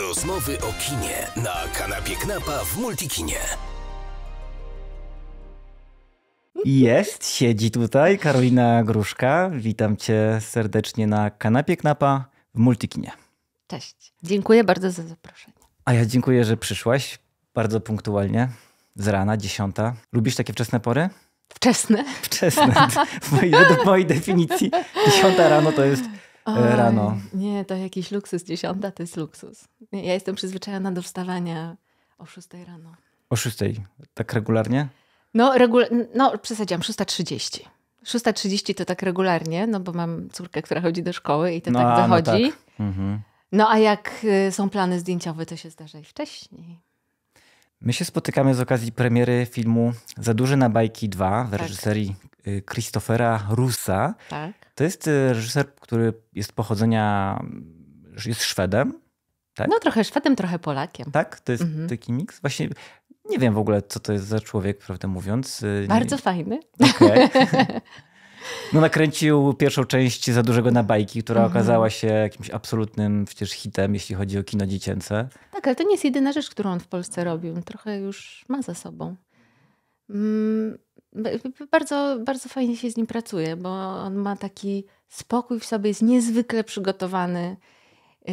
Rozmowy o kinie na kanapie Knapa w Multikinie. Jest, siedzi tutaj Karolina Gruszka. Witam cię serdecznie na kanapie Knapa w Multikinie. Cześć. Dziękuję bardzo za zaproszenie. A ja dziękuję, że przyszłaś bardzo punktualnie. Z rana, dziesiąta. Lubisz takie wczesne pory? Wczesne. Wczesne. W mojej, mojej definicji dziesiąta rano to jest E, Oj, rano. Nie, to jakiś luksus. Dziesiąta to jest luksus. Ja jestem przyzwyczajona do wstawania o szóstej rano. O szóstej? Tak regularnie? No, regu... no przesadziłam, 6.30. 6.30 to tak regularnie, no bo mam córkę, która chodzi do szkoły i to no, tak wychodzi. No, tak. Mhm. no a jak y, są plany zdjęciowe, to się zdarza i wcześniej. My się spotykamy z okazji premiery filmu Za duży na bajki 2 w tak. reżyserii Y, Christophera Rusa. Tak. To jest y, reżyser, który jest pochodzenia, y, jest Szwedem. Tak? No trochę Szwedem, trochę Polakiem. Tak? To jest mhm. taki miks? Właśnie nie wiem w ogóle, co to jest za człowiek, prawdę mówiąc. Bardzo nie... fajny. Okay. No nakręcił pierwszą część Za dużego na bajki, która mhm. okazała się jakimś absolutnym przecież hitem, jeśli chodzi o kino dziecięce. Tak, ale to nie jest jedyna rzecz, którą on w Polsce robił. Trochę już ma za sobą. Mm, bardzo, bardzo fajnie się z nim pracuje, bo on ma taki spokój w sobie, jest niezwykle przygotowany y,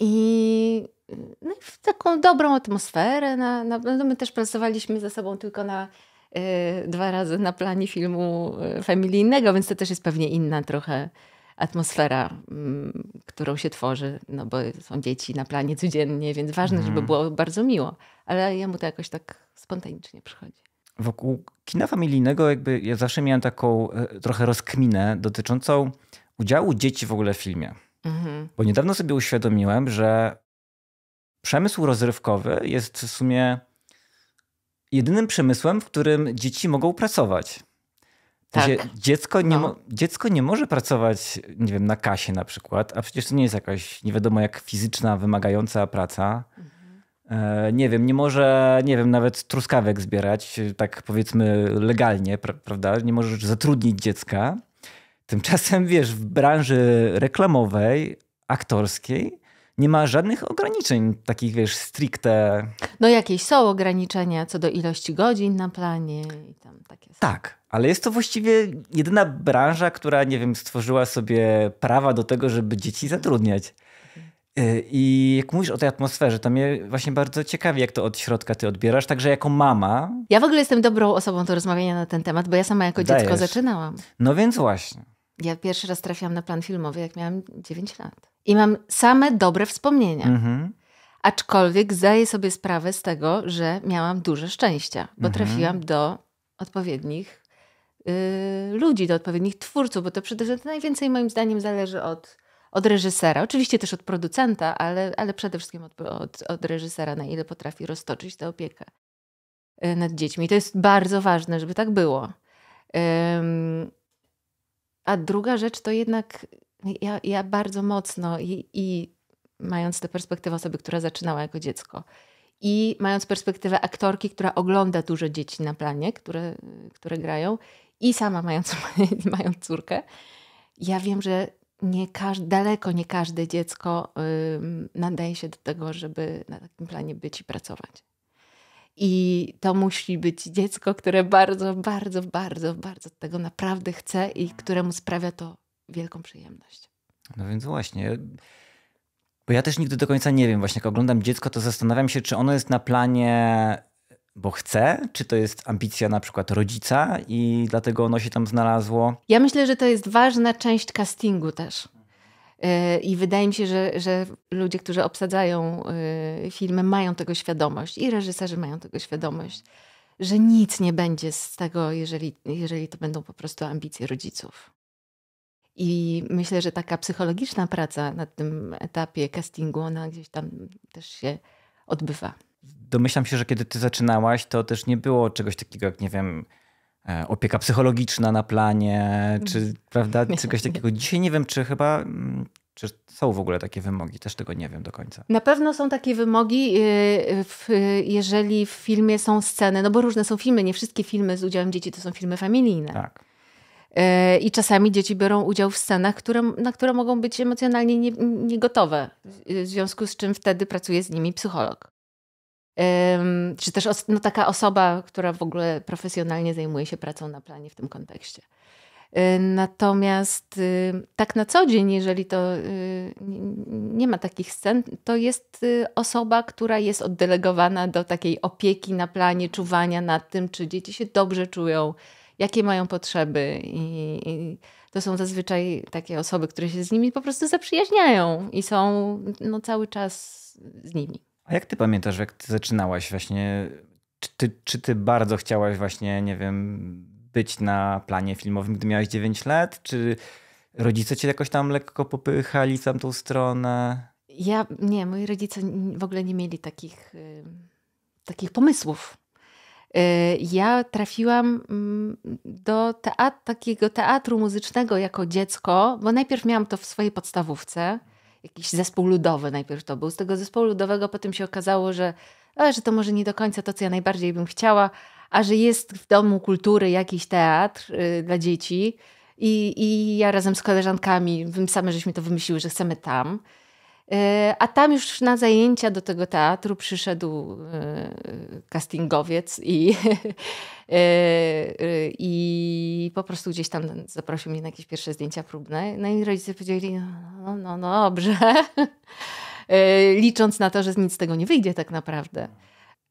i, y, no i w taką dobrą atmosferę. Na, na, no my też pracowaliśmy ze sobą tylko na y, dwa razy na planie filmu familijnego, więc to też jest pewnie inna trochę atmosfera, mm, którą się tworzy, no bo są dzieci na planie codziennie, więc ważne, żeby mhm. było bardzo miło. Ale jemu to jakoś tak spontanicznie przychodzi wokół kina familijnego jakby ja zawsze miałem taką e, trochę rozkminę dotyczącą udziału dzieci w ogóle w filmie. Mhm. Bo niedawno sobie uświadomiłem, że przemysł rozrywkowy jest w sumie jedynym przemysłem, w którym dzieci mogą pracować. Tak. Dziecko, nie no. dziecko nie może pracować, nie wiem, na kasie na przykład, a przecież to nie jest jakaś nie wiadomo jak fizyczna, wymagająca praca. Mhm. E, nie wiem, nie może, nie wiem, nawet truskawek zbierać, e, tak powiedzmy legalnie, prawda? Nie możesz zatrudnić dziecka. Tymczasem, wiesz, w branży reklamowej, aktorskiej nie ma żadnych ograniczeń, takich, wiesz, stricte... No jakieś są ograniczenia co do ilości godzin na planie i tam takie... Tak, ale jest to właściwie jedyna branża, która, nie wiem, stworzyła sobie prawa do tego, żeby dzieci zatrudniać. Y, I jak mówisz o tej atmosferze, to mnie właśnie bardzo ciekawi, jak to od środka ty odbierasz, także jako mama. Ja w ogóle jestem dobrą osobą do rozmawiania na ten temat, bo ja sama jako Dajesz. dziecko zaczynałam. No więc właśnie. Ja pierwszy raz trafiłam na plan filmowy, jak miałam 9 lat. I mam same dobre wspomnienia. Mhm. Aczkolwiek zdaję sobie sprawę z tego, że miałam duże szczęścia, bo mhm. trafiłam do odpowiednich y, ludzi, do odpowiednich twórców, bo to przede wszystkim najwięcej moim zdaniem zależy od od reżysera, oczywiście też od producenta, ale, ale przede wszystkim od, od, od reżysera, na ile potrafi roztoczyć tę opiekę e, nad dziećmi. I to jest bardzo ważne, żeby tak było. Um, a druga rzecz to jednak ja, ja bardzo mocno i, i mając tę perspektywę osoby, która zaczynała jako dziecko i mając perspektywę aktorki, która ogląda dużo dzieci na planie, które, które grają i sama mając, mając córkę, ja wiem, że nie każde, daleko nie każde dziecko nadaje się do tego, żeby na takim planie być i pracować. I to musi być dziecko, które bardzo, bardzo, bardzo, bardzo tego naprawdę chce i któremu sprawia to wielką przyjemność. No więc właśnie. Bo ja też nigdy do końca nie wiem, właśnie jak oglądam dziecko, to zastanawiam się, czy ono jest na planie bo chce? Czy to jest ambicja na przykład rodzica i dlatego ono się tam znalazło? Ja myślę, że to jest ważna część castingu też. E, I wydaje mi się, że, że ludzie, którzy obsadzają e, filmy, mają tego świadomość i reżyserzy mają tego świadomość, że nic nie będzie z tego, jeżeli, jeżeli to będą po prostu ambicje rodziców. I myślę, że taka psychologiczna praca na tym etapie castingu, ona gdzieś tam też się odbywa domyślam się, że kiedy ty zaczynałaś, to też nie było czegoś takiego jak, nie wiem, e, opieka psychologiczna na planie, czy mm. prawda, czegoś takiego. Dzisiaj nie wiem, czy chyba mm, czy są w ogóle takie wymogi? Też tego nie wiem do końca. Na pewno są takie wymogi, y, jeżeli w filmie są sceny, no bo różne są filmy, nie wszystkie filmy z udziałem dzieci to są filmy familijne. Tak. E, I czasami dzieci biorą udział w scenach, które, na które mogą być emocjonalnie niegotowe, nie w związku z czym wtedy pracuje z nimi psycholog czy też no, taka osoba, która w ogóle profesjonalnie zajmuje się pracą na planie w tym kontekście. Y, natomiast y, tak na co dzień, jeżeli to y, nie ma takich scen, to jest osoba, która jest oddelegowana do takiej opieki na planie, czuwania nad tym, czy dzieci się dobrze czują, jakie mają potrzeby. I, i to są zazwyczaj takie osoby, które się z nimi po prostu zaprzyjaźniają i są no, cały czas z nimi. A jak ty pamiętasz, jak ty zaczynałaś właśnie, czy ty, czy ty bardzo chciałaś właśnie, nie wiem, być na planie filmowym, gdy miałaś 9 lat, czy rodzice cię jakoś tam lekko popychali w tamtą stronę? Ja, nie, moi rodzice w ogóle nie mieli takich, y, takich pomysłów. Y, ja trafiłam mm, do teat takiego teatru muzycznego jako dziecko, bo najpierw miałam to w swojej podstawówce jakiś zespół ludowy najpierw to był. Z tego zespołu ludowego potem się okazało, że, a, że to może nie do końca to, co ja najbardziej bym chciała, a że jest w domu kultury jakiś teatr y, dla dzieci. I, I ja razem z koleżankami, my same żeśmy to wymyśliły, że chcemy tam. E, a tam już na zajęcia do tego teatru przyszedł e, castingowiec i, e, i po prostu gdzieś tam zaprosił mnie na jakieś pierwsze zdjęcia próbne. No i rodzice powiedzieli, no, no, no dobrze licząc na to, że nic z tego nie wyjdzie tak naprawdę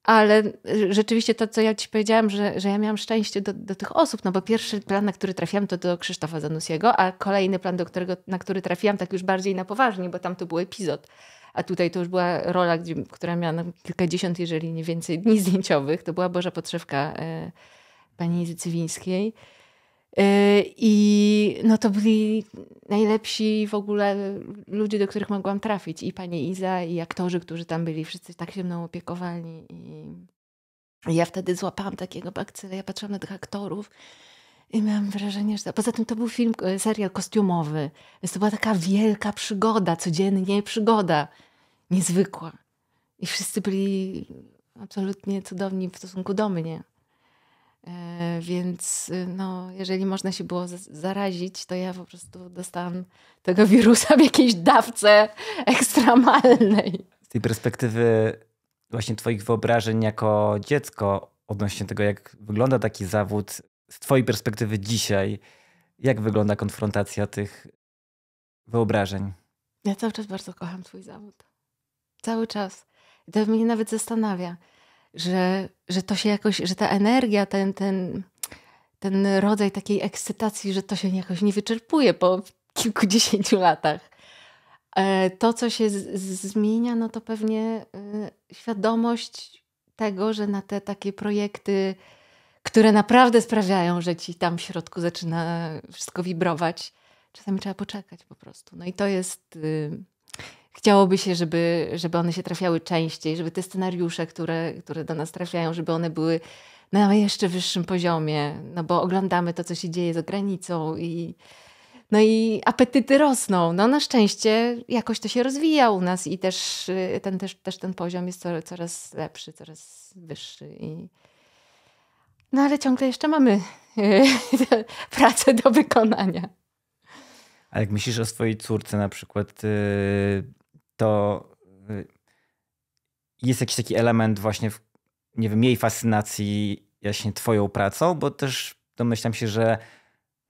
ale rzeczywiście to, co ja ci powiedziałam, że, że ja miałam szczęście do, do tych osób, no bo pierwszy plan, na który trafiłam, to do Krzysztofa Zanusiego, a kolejny plan, do którego, na który trafiłam, tak już bardziej na poważnie, bo tam to był epizod. A tutaj to już była rola, gdzie, która miała no, kilkadziesiąt, jeżeli nie więcej, dni zdjęciowych. To była Boża Potrzewka e, pani Izy Cywińskiej. E, I no to byli najlepsi w ogóle ludzie, do których mogłam trafić. I pani Iza, i aktorzy, którzy tam byli, wszyscy tak się mną opiekowali. I ja wtedy złapałam takiego bakcyla. Ja patrzyłam na tych aktorów i miałam wrażenie, że... Poza tym to był film, e, serial kostiumowy. Więc to była taka wielka przygoda, codziennie przygoda. Niezwykła. I wszyscy byli absolutnie cudowni w stosunku do mnie. E, więc y, no, jeżeli można się było zarazić, to ja po prostu dostałam tego wirusa w jakiejś dawce ekstremalnej. Z tej perspektywy właśnie twoich wyobrażeń jako dziecko odnośnie tego, jak wygląda taki zawód, z twojej perspektywy dzisiaj, jak wygląda konfrontacja tych wyobrażeń? Ja cały czas bardzo kocham swój zawód. Cały czas. To mnie nawet zastanawia że, że to się jakoś, że ta energia, ten, ten, ten rodzaj takiej ekscytacji, że to się jakoś nie wyczerpuje po kilkudziesięciu latach. E, to, co się zmienia, no to pewnie e, świadomość tego, że na te takie projekty, które naprawdę sprawiają, że ci tam w środku zaczyna wszystko wibrować, czasami trzeba poczekać po prostu. No i to jest y, chciałoby się, żeby, żeby one się trafiały częściej, żeby te scenariusze, które, które do nas trafiają, żeby one były na jeszcze wyższym poziomie, no bo oglądamy to, co się dzieje za granicą i no i apetyty rosną. No na szczęście jakoś to się rozwija u nas i też y, ten, też, też ten poziom jest coraz lepszy, coraz wyższy i... No ale ciągle jeszcze mamy y, pracę do wykonania. A jak myślisz o swojej córce na przykład, y, to y, jest jakiś taki element właśnie, nie wiem, jej fascynacji jaśnie twoją pracą, bo też domyślam się, że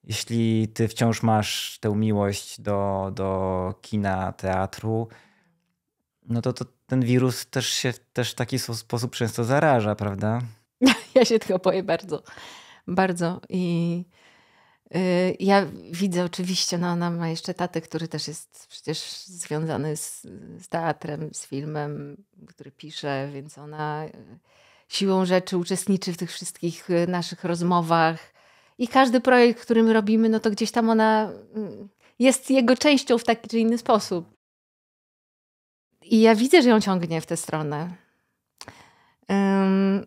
jeśli ty wciąż masz tę miłość do, do kina, teatru, no to, to ten wirus też się też w taki sposób często zaraża, prawda? Ja się tego boję bardzo. Bardzo. I Y, ja widzę oczywiście, no ona ma jeszcze tatę, który też jest przecież związany z, z, teatrem, z filmem, który pisze, więc ona y, siłą rzeczy uczestniczy w tych wszystkich y, naszych rozmowach. I każdy projekt, który my robimy, no to gdzieś tam ona mm, jest jego częścią w taki czy inny sposób. I ja widzę, że ją ciągnie w tę stronę. Um,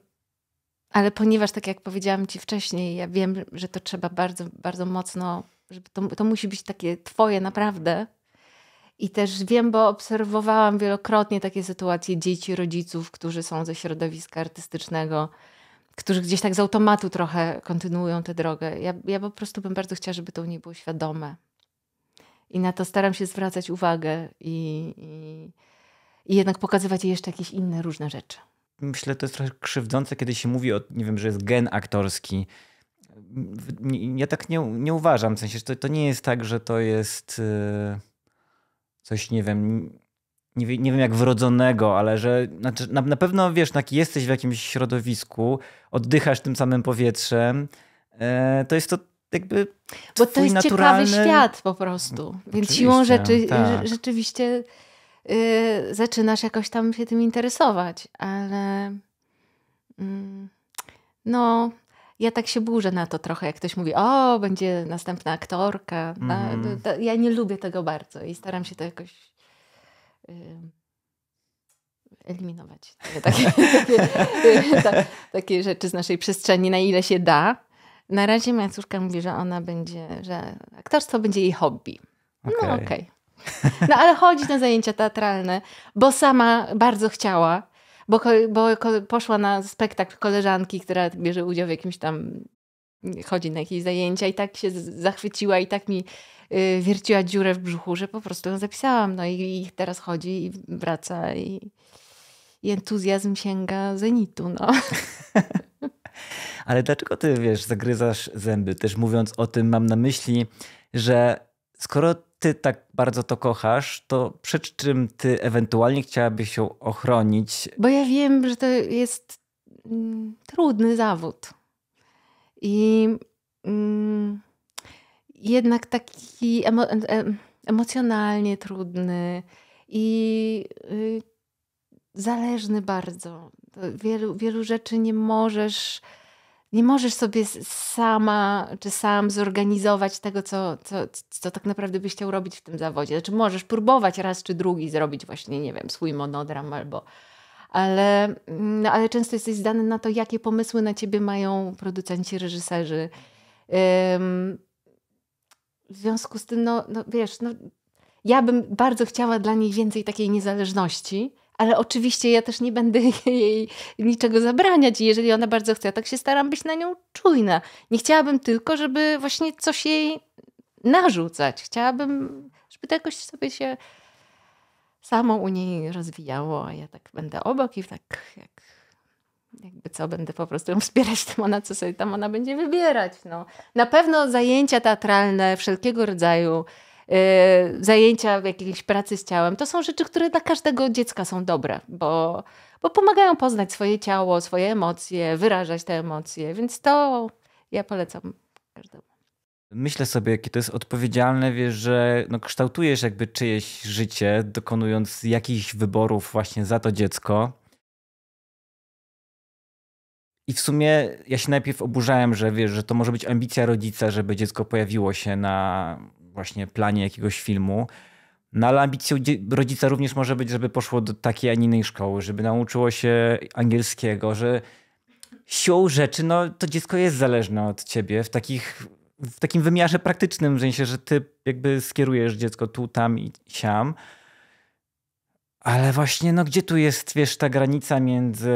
ale ponieważ, tak jak powiedziałam ci wcześniej, ja wiem, że to trzeba bardzo, bardzo mocno, żeby to, to musi być takie twoje naprawdę. I też wiem, bo obserwowałam wielokrotnie takie sytuacje dzieci, rodziców, którzy są ze środowiska artystycznego, którzy gdzieś tak z automatu trochę kontynuują tę drogę. Ja, ja po prostu bym bardzo chciała, żeby to nie było świadome. I na to staram się zwracać uwagę i, i, i jednak pokazywać jeszcze jakieś inne różne rzeczy myślę, to jest trochę krzywdzące, kiedy się mówi o, nie wiem, że jest gen aktorski. Ja tak nie, nie uważam, w sensie, że to, to nie jest tak, że to jest y, coś, nie wiem, nie, nie wiem jak wrodzonego, ale że znaczy, na, na pewno wiesz, taki no, jesteś w jakimś środowisku, oddychasz tym samym powietrzem, e, to jest to jakby Bo to jest naturalny... ciekawy świat po prostu. Więc Oczywiście, siłą rzeczy tak. rzeczywiście Y, zaczynasz jakoś tam się tym interesować, ale mm, no, ja tak się burzę na to trochę, jak ktoś mówi, o, będzie następna aktorka. Mm. to, ja nie lubię tego bardzo i staram się to jakoś yy, eliminować. Takie, takie, ta, takie, rzeczy z naszej przestrzeni, na ile się da. Na razie moja córka mówi, że ona będzie, że aktorstwo będzie jej hobby. Okay. No okej. Okay. No ale chodzi na zajęcia teatralne, bo sama bardzo chciała, bo, bo poszła na spektakl koleżanki, która bierze udział w jakimś tam, chodzi na jakieś zajęcia i tak się zachwyciła i tak mi y, wierciła dziurę w brzuchu, że po prostu ją zapisałam. No i, i teraz chodzi i wraca i, i entuzjazm sięga zenitu, no. Ale dlaczego ty, wiesz, zagryzasz zęby? Też mówiąc o tym, mam na myśli, że skoro ty tak bardzo to kochasz, to przed czym ty ewentualnie chciałabyś się ochronić? Bo ja wiem, że to jest mm, trudny zawód. I mm, jednak taki emo emocjonalnie trudny i y, zależny bardzo. Wielu, wielu rzeczy nie możesz nie możesz sobie sama czy sam zorganizować tego, co, co, co tak naprawdę byś chciał robić w tym zawodzie. Znaczy możesz próbować raz czy drugi zrobić właśnie, nie wiem, swój monodram albo... Ale, no, ale często jesteś zdany na to, jakie pomysły na ciebie mają producenci, reżyserzy. w związku z tym, no, no wiesz, no, ja bym bardzo chciała dla niej więcej takiej niezależności, ale oczywiście ja też nie będę jej niczego zabraniać jeżeli ona bardzo chce, ja tak się staram być na nią czujna. Nie chciałabym tylko, żeby właśnie coś jej narzucać. Chciałabym, żeby to jakoś sobie się samo u niej rozwijało, a ja tak będę obok i tak jak jakby co, będę po prostu ją wspierać tam ona, co sobie tam ona będzie wybierać. No. Na pewno zajęcia teatralne wszelkiego rodzaju Y, zajęcia w jakiejś pracy z ciałem. To są rzeczy, które dla każdego dziecka są dobre, bo, bo pomagają poznać swoje ciało, swoje emocje, wyrażać te emocje, więc to ja polecam każdemu. Myślę sobie, jakie to jest odpowiedzialne, wiesz, że no, kształtujesz jakby czyjeś życie, dokonując jakichś wyborów właśnie za to dziecko. I w sumie ja się najpierw oburzałem, że wiesz, że to może być ambicja rodzica, żeby dziecko pojawiło się na, właśnie planie jakiegoś filmu. No ale ambicją rodzica również może być, żeby poszło do takiej, a nie innej szkoły, żeby nauczyło się angielskiego, że siłą rzeczy no, to dziecko jest zależne od ciebie w, takich, w takim wymiarze praktycznym, w sensie, że ty jakby skierujesz dziecko tu, tam i siam. Ale właśnie, no gdzie tu jest, wiesz, ta granica między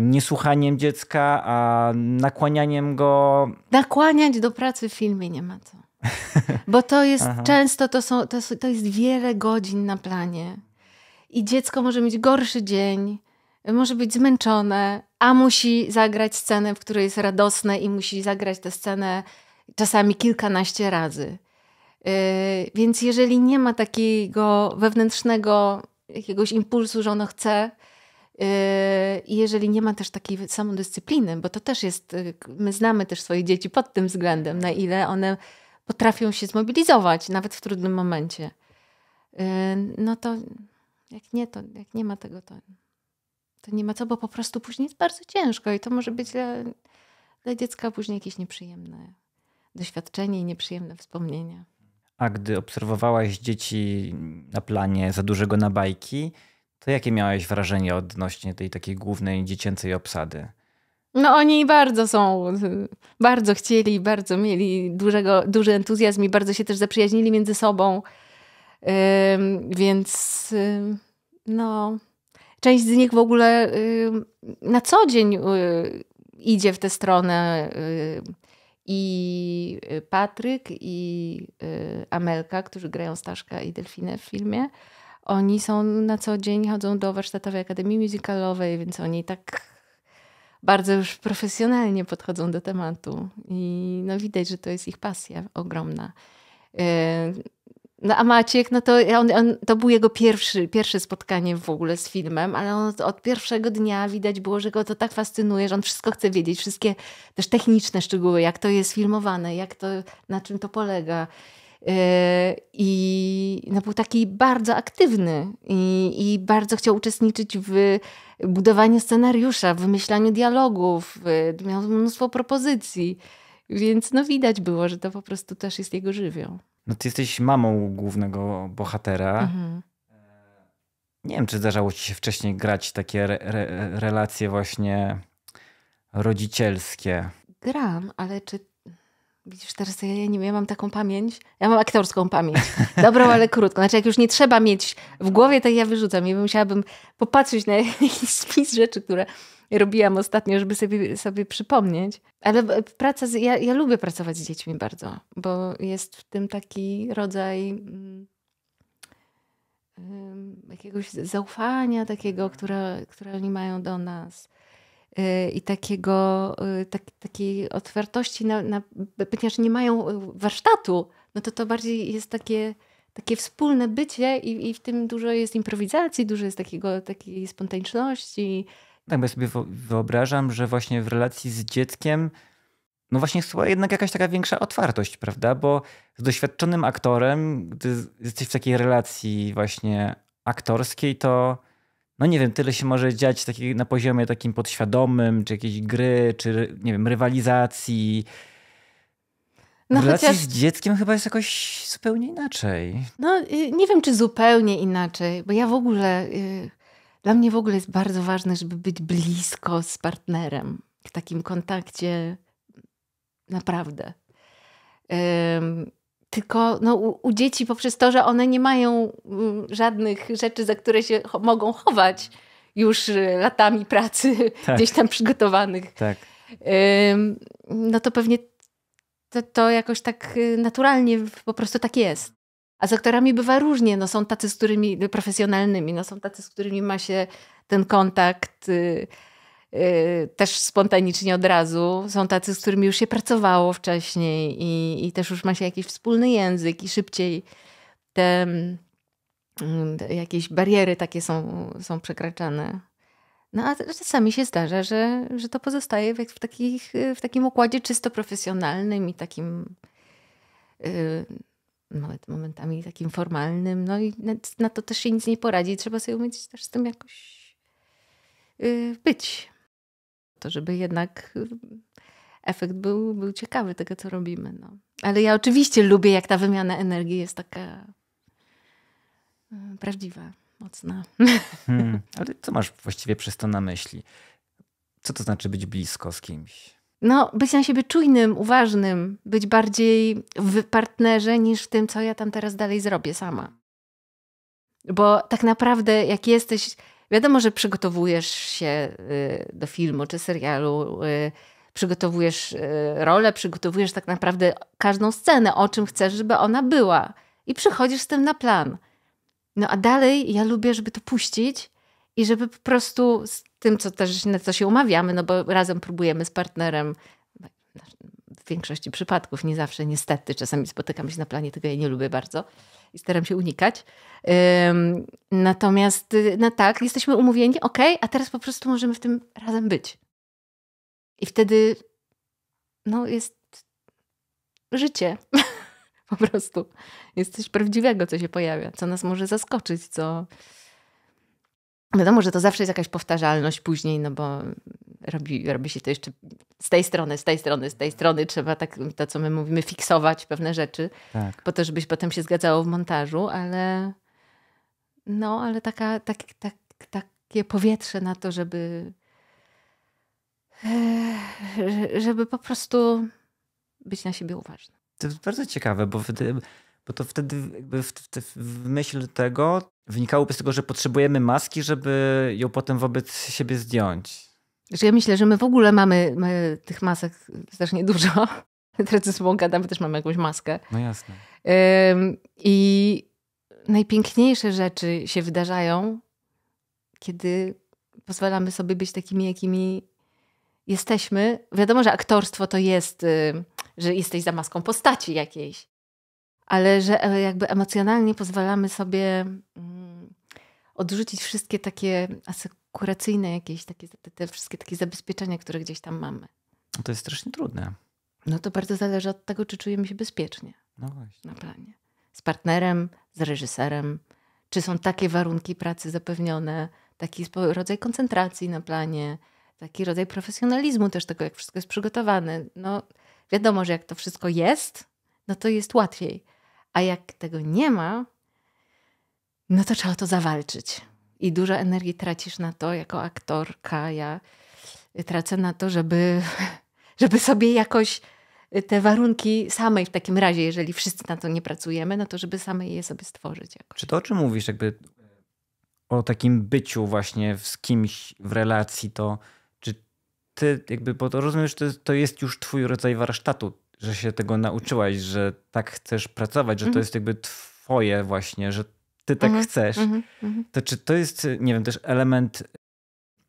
niesłuchaniem dziecka, a nakłanianiem go... Nakłaniać do pracy w filmie nie ma co. Bo to jest Aha. często, to, są, to, to jest wiele godzin na planie. I dziecko może mieć gorszy dzień, może być zmęczone, a musi zagrać scenę, w której jest radosne i musi zagrać tę scenę czasami kilkanaście razy. Yy, więc jeżeli nie ma takiego wewnętrznego jakiegoś impulsu, że ono chce, y, i jeżeli nie ma też takiej samodyscypliny, bo to też jest, y, my znamy też swoje dzieci pod tym względem, na ile one potrafią się zmobilizować, nawet w trudnym momencie. Y, no to jak nie, to, jak nie ma tego, to, to nie ma co, bo po prostu później jest bardzo ciężko i to może być dla, dla dziecka później jakieś nieprzyjemne doświadczenie i nieprzyjemne wspomnienia. A gdy obserwowałaś dzieci na planie za dużego na bajki, to jakie miałeś wrażenie odnośnie tej takiej głównej dziecięcej obsady? No oni bardzo są, bardzo chcieli, bardzo mieli dużego, duży entuzjazm i bardzo się też zaprzyjaźnili między sobą. więc no, część z nich w ogóle na co dzień y, idzie w tę stronę. Y, I Patryk, i y, Amelka, którzy grają Staszka i Delfinę w filmie, oni są na co dzień, chodzą do Warsztatowej Akademii Muzykalowej, więc oni tak bardzo już profesjonalnie podchodzą do tematu i no widać, że to jest ich pasja ogromna. E, no a Maciek, no to, on, on, to był jego pierwszy, pierwsze spotkanie w ogóle z filmem, ale on od pierwszego dnia widać było, że go to tak fascynuje, że on wszystko chce wiedzieć, wszystkie też techniczne szczegóły, jak to jest filmowane, jak to, na czym to polega. I y, no, był taki bardzo aktywny i, i bardzo chciał uczestniczyć w budowaniu scenariusza, w wymyślaniu dialogów, miał mnóstwo propozycji. Więc no widać było, że to po prostu też jest jego żywioł. No ty jesteś mamą głównego bohatera. Mhm. E, nie wiem, czy zdarzało ci się wcześniej grać takie re re relacje właśnie rodzicielskie. Gram, ale czy Widzisz, teraz ja, ja nie wiem, ja mam taką pamięć. Ja mam aktorską pamięć. Dobrą, ale krótką. Znaczy, jak już nie trzeba mieć w głowie, to ja wyrzucam. Ja musiałabym popatrzeć na jakiś spis rzeczy, które robiłam ostatnio, żeby sobie, sobie przypomnieć. Ale praca, z, ja, ja lubię pracować z dziećmi bardzo, bo jest w tym taki rodzaj mm, jakiegoś zaufania takiego, które, które oni mają do nas. Y, i takiego, y, tak, takiej otwartości, na, na, ponieważ nie mają y, warsztatu, no to to bardziej jest takie, takie wspólne bycie i, i w tym dużo jest improwizacji, dużo jest takiego, takiej spontaniczności. Tak, bo ja sobie wyobrażam, że właśnie w relacji z dzieckiem no właśnie chyba jednak jakaś taka większa otwartość, prawda? Bo z doświadczonym aktorem, gdy jesteś w takiej relacji właśnie aktorskiej, to no nie wiem, tyle się może dziać taki, na poziomie takim podświadomym, czy jakiejś gry, czy nie wiem, rywalizacji. No relacji chociaż... z dzieckiem chyba jest jakoś zupełnie inaczej. No y, nie wiem, czy zupełnie inaczej, bo ja w ogóle, y, dla mnie w ogóle jest bardzo ważne, żeby być blisko z partnerem, w takim kontakcie naprawdę. Yy, tylko no, u, u, dzieci poprzez to, że one nie mają mm, żadnych rzeczy, za które się mogą chować już y, latami pracy tak. gdzieś tam przygotowanych. Tak. Ym, no to pewnie to, to, jakoś tak y, naturalnie po prostu tak jest. A z aktorami bywa różnie. No są tacy, z którymi profesjonalnymi, no są tacy, z którymi ma się ten kontakt. Y, Y, też spontanicznie od razu. Są tacy, z którymi już się pracowało wcześniej i, i też już ma się jakiś wspólny język i szybciej te mm, jakieś bariery takie są, są przekraczane. No a czasami się zdarza, że, że to pozostaje w, w, takich, w takim układzie czysto profesjonalnym i takim yy, momentami takim formalnym. No i na, na, to też się nic nie poradzi. Trzeba sobie umieć też z tym jakoś yy, być to, żeby jednak y, efekt był, był ciekawy tego, co robimy. No. Ale ja oczywiście lubię, jak ta wymiana energii jest taka y, prawdziwa, mocna. Hmm, ale co masz właściwie przez to na myśli? Co to znaczy być blisko z kimś? No, być na siebie czujnym, uważnym, być bardziej w partnerze niż w tym, co ja tam teraz dalej zrobię sama. Bo tak naprawdę, jak jesteś Wiadomo, że przygotowujesz się y, do filmu czy serialu, y, przygotowujesz y, rolę, przygotowujesz tak naprawdę każdą scenę, o czym chcesz, żeby ona była, i przychodzisz z tym na plan. No a dalej ja lubię, żeby to puścić i żeby po prostu z tym, co też, na co się umawiamy, no bo razem próbujemy z partnerem, w większości przypadków, nie zawsze, niestety, czasami spotykamy się na planie, tego ja nie lubię bardzo i staram się unikać. natomiast, y, no tak, jesteśmy umówieni, ok, a teraz po prostu możemy w tym razem być. I wtedy, no, jest życie. po prostu jest coś prawdziwego, co się pojawia, co nas może zaskoczyć, co. Wiadomo, że to zawsze jest jakaś powtarzalność później, no bo robi, robi się to jeszcze z tej strony, z tej strony, z tej strony. Trzeba tak, to co my mówimy, fiksować pewne rzeczy, tak. po to, żebyś potem się zgadzało w montażu, ale no, ale taka, tak, tak, takie powietrze na to, żeby e, żeby po prostu być na siebie uważny. To jest bardzo ciekawe, bo wtedy, bo to wtedy jakby w, w, w myśl tego wynikałoby z tego, że potrzebujemy maski, żeby ją potem wobec siebie zdjąć. Wiesz, ja myślę, że my w ogóle mamy, mamy tych masek strasznie dużo. Teraz ze sobą gadamy, też mamy jakąś maskę. No jasne. Ym, I najpiękniejsze rzeczy się wydarzają, kiedy pozwalamy sobie być takimi, jakimi jesteśmy. Wiadomo, że aktorstwo to jest, y, że jesteś za maską postaci jakiejś, ale że e, jakby emocjonalnie pozwalamy sobie y, odrzucić wszystkie takie asy kuracyjne jakieś takie, te, te wszystkie takie zabezpieczenia, które gdzieś tam mamy. No to jest strasznie trudne. No to bardzo zależy od tego, czy czujemy się bezpiecznie no właśnie. na planie. Z partnerem, z reżyserem, czy są takie warunki pracy zapewnione, taki rodzaj koncentracji na planie, taki rodzaj profesjonalizmu też tego, jak wszystko jest przygotowane. No wiadomo, że jak to wszystko jest, no to jest łatwiej. A jak tego nie ma, no to trzeba o to zawalczyć. I dużo energii tracisz na to jako aktorka. Ja tracę na to, żeby, żeby sobie jakoś y, te warunki samej w takim razie, jeżeli wszyscy na to nie pracujemy, no to żeby samej je sobie stworzyć. Jakoś. Czy to o czym mówisz, jakby o takim byciu właśnie z kimś w relacji, to czy ty jakby, bo to rozumiesz, to, to jest już twój rodzaj warsztatu, że się tego nauczyłaś, że tak chcesz pracować, że to mhm. jest jakby twoje właśnie, że ty tak mhm, chcesz, mhm, mhm. to czy to jest, nie wiem, też element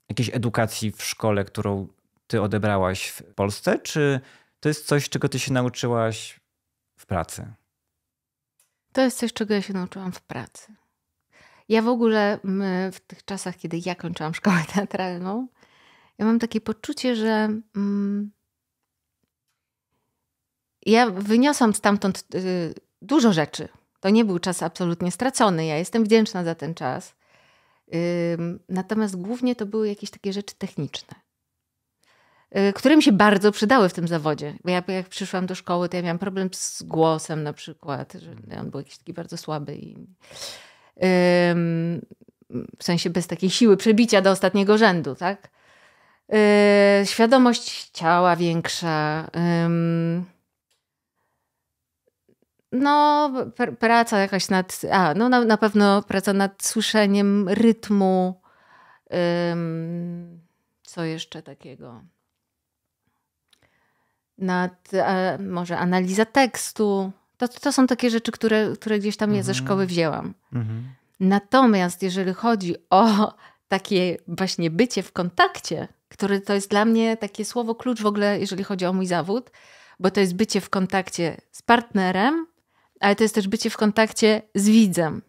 jakiejś edukacji w szkole, którą ty odebrałaś w Polsce, czy to jest coś, czego ty się nauczyłaś w pracy? To jest coś, czego ja się nauczyłam w pracy. Ja w ogóle w tych czasach, kiedy ja kończyłam szkołę teatralną, ja mam takie poczucie, że mm, ja wyniosłam stamtąd y, dużo rzeczy to nie był czas absolutnie stracony. Ja jestem wdzięczna za ten czas. Natomiast głównie to były jakieś takie rzeczy techniczne, y, które mi się bardzo przydały w tym zawodzie. Ja, jak przyszłam do szkoły, to ja miałam problem z głosem na przykład, że on był jakiś taki bardzo słaby. I, w sensie bez takiej siły przebicia do ostatniego rzędu, tak? Y, świadomość ciała większa. Yy, no, pr praca jakaś nad. A, no na, na pewno praca nad słyszeniem rytmu. Ym, co jeszcze takiego? Nad a, e, może analiza tekstu. To, to są takie rzeczy, które, które gdzieś tam mhm. ze szkoły wzięłam. Mhm. Natomiast jeżeli chodzi o takie właśnie bycie w kontakcie, które to jest dla mnie takie słowo klucz w ogóle, jeżeli chodzi o mój zawód, bo to jest bycie w kontakcie z partnerem, ale to jest też bycie w kontakcie z widzem.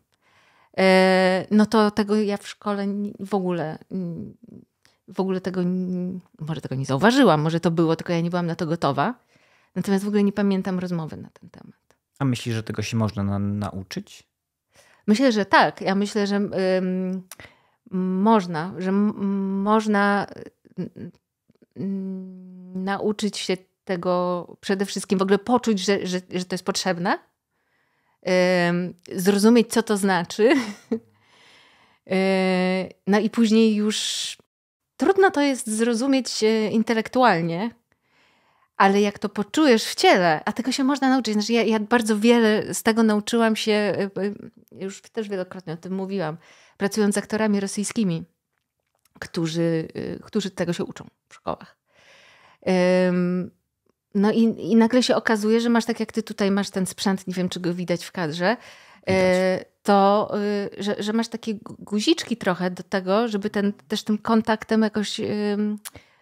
E, no to tego ja w szkole w ogóle w ogóle tego może tego nie zauważyłam, może to było, tylko ja nie byłam na to gotowa. Natomiast w ogóle nie pamiętam rozmowy na ten temat. A myślisz, że tego się można na, nauczyć? Myślę, że tak. Ja myślę, że ym, można, że można ym, nauczyć się tego przede wszystkim, w ogóle poczuć, że, że, że to jest potrzebne zrozumieć, co to znaczy. E, no i później już trudno to jest zrozumieć e, intelektualnie, ale jak to poczujesz w ciele, a tego się można nauczyć. Znaczy ja, ja, bardzo wiele z tego nauczyłam się, e, już też wielokrotnie o tym mówiłam, pracując z aktorami rosyjskimi, którzy, którzy tego się uczą w szkołach. No i, i nagle się okazuje, że masz tak jak ty tutaj masz ten sprzęt, nie wiem czy go widać w kadrze, e, widać. to e, że, że, masz takie guziczki trochę do tego, żeby ten, też tym kontaktem jakoś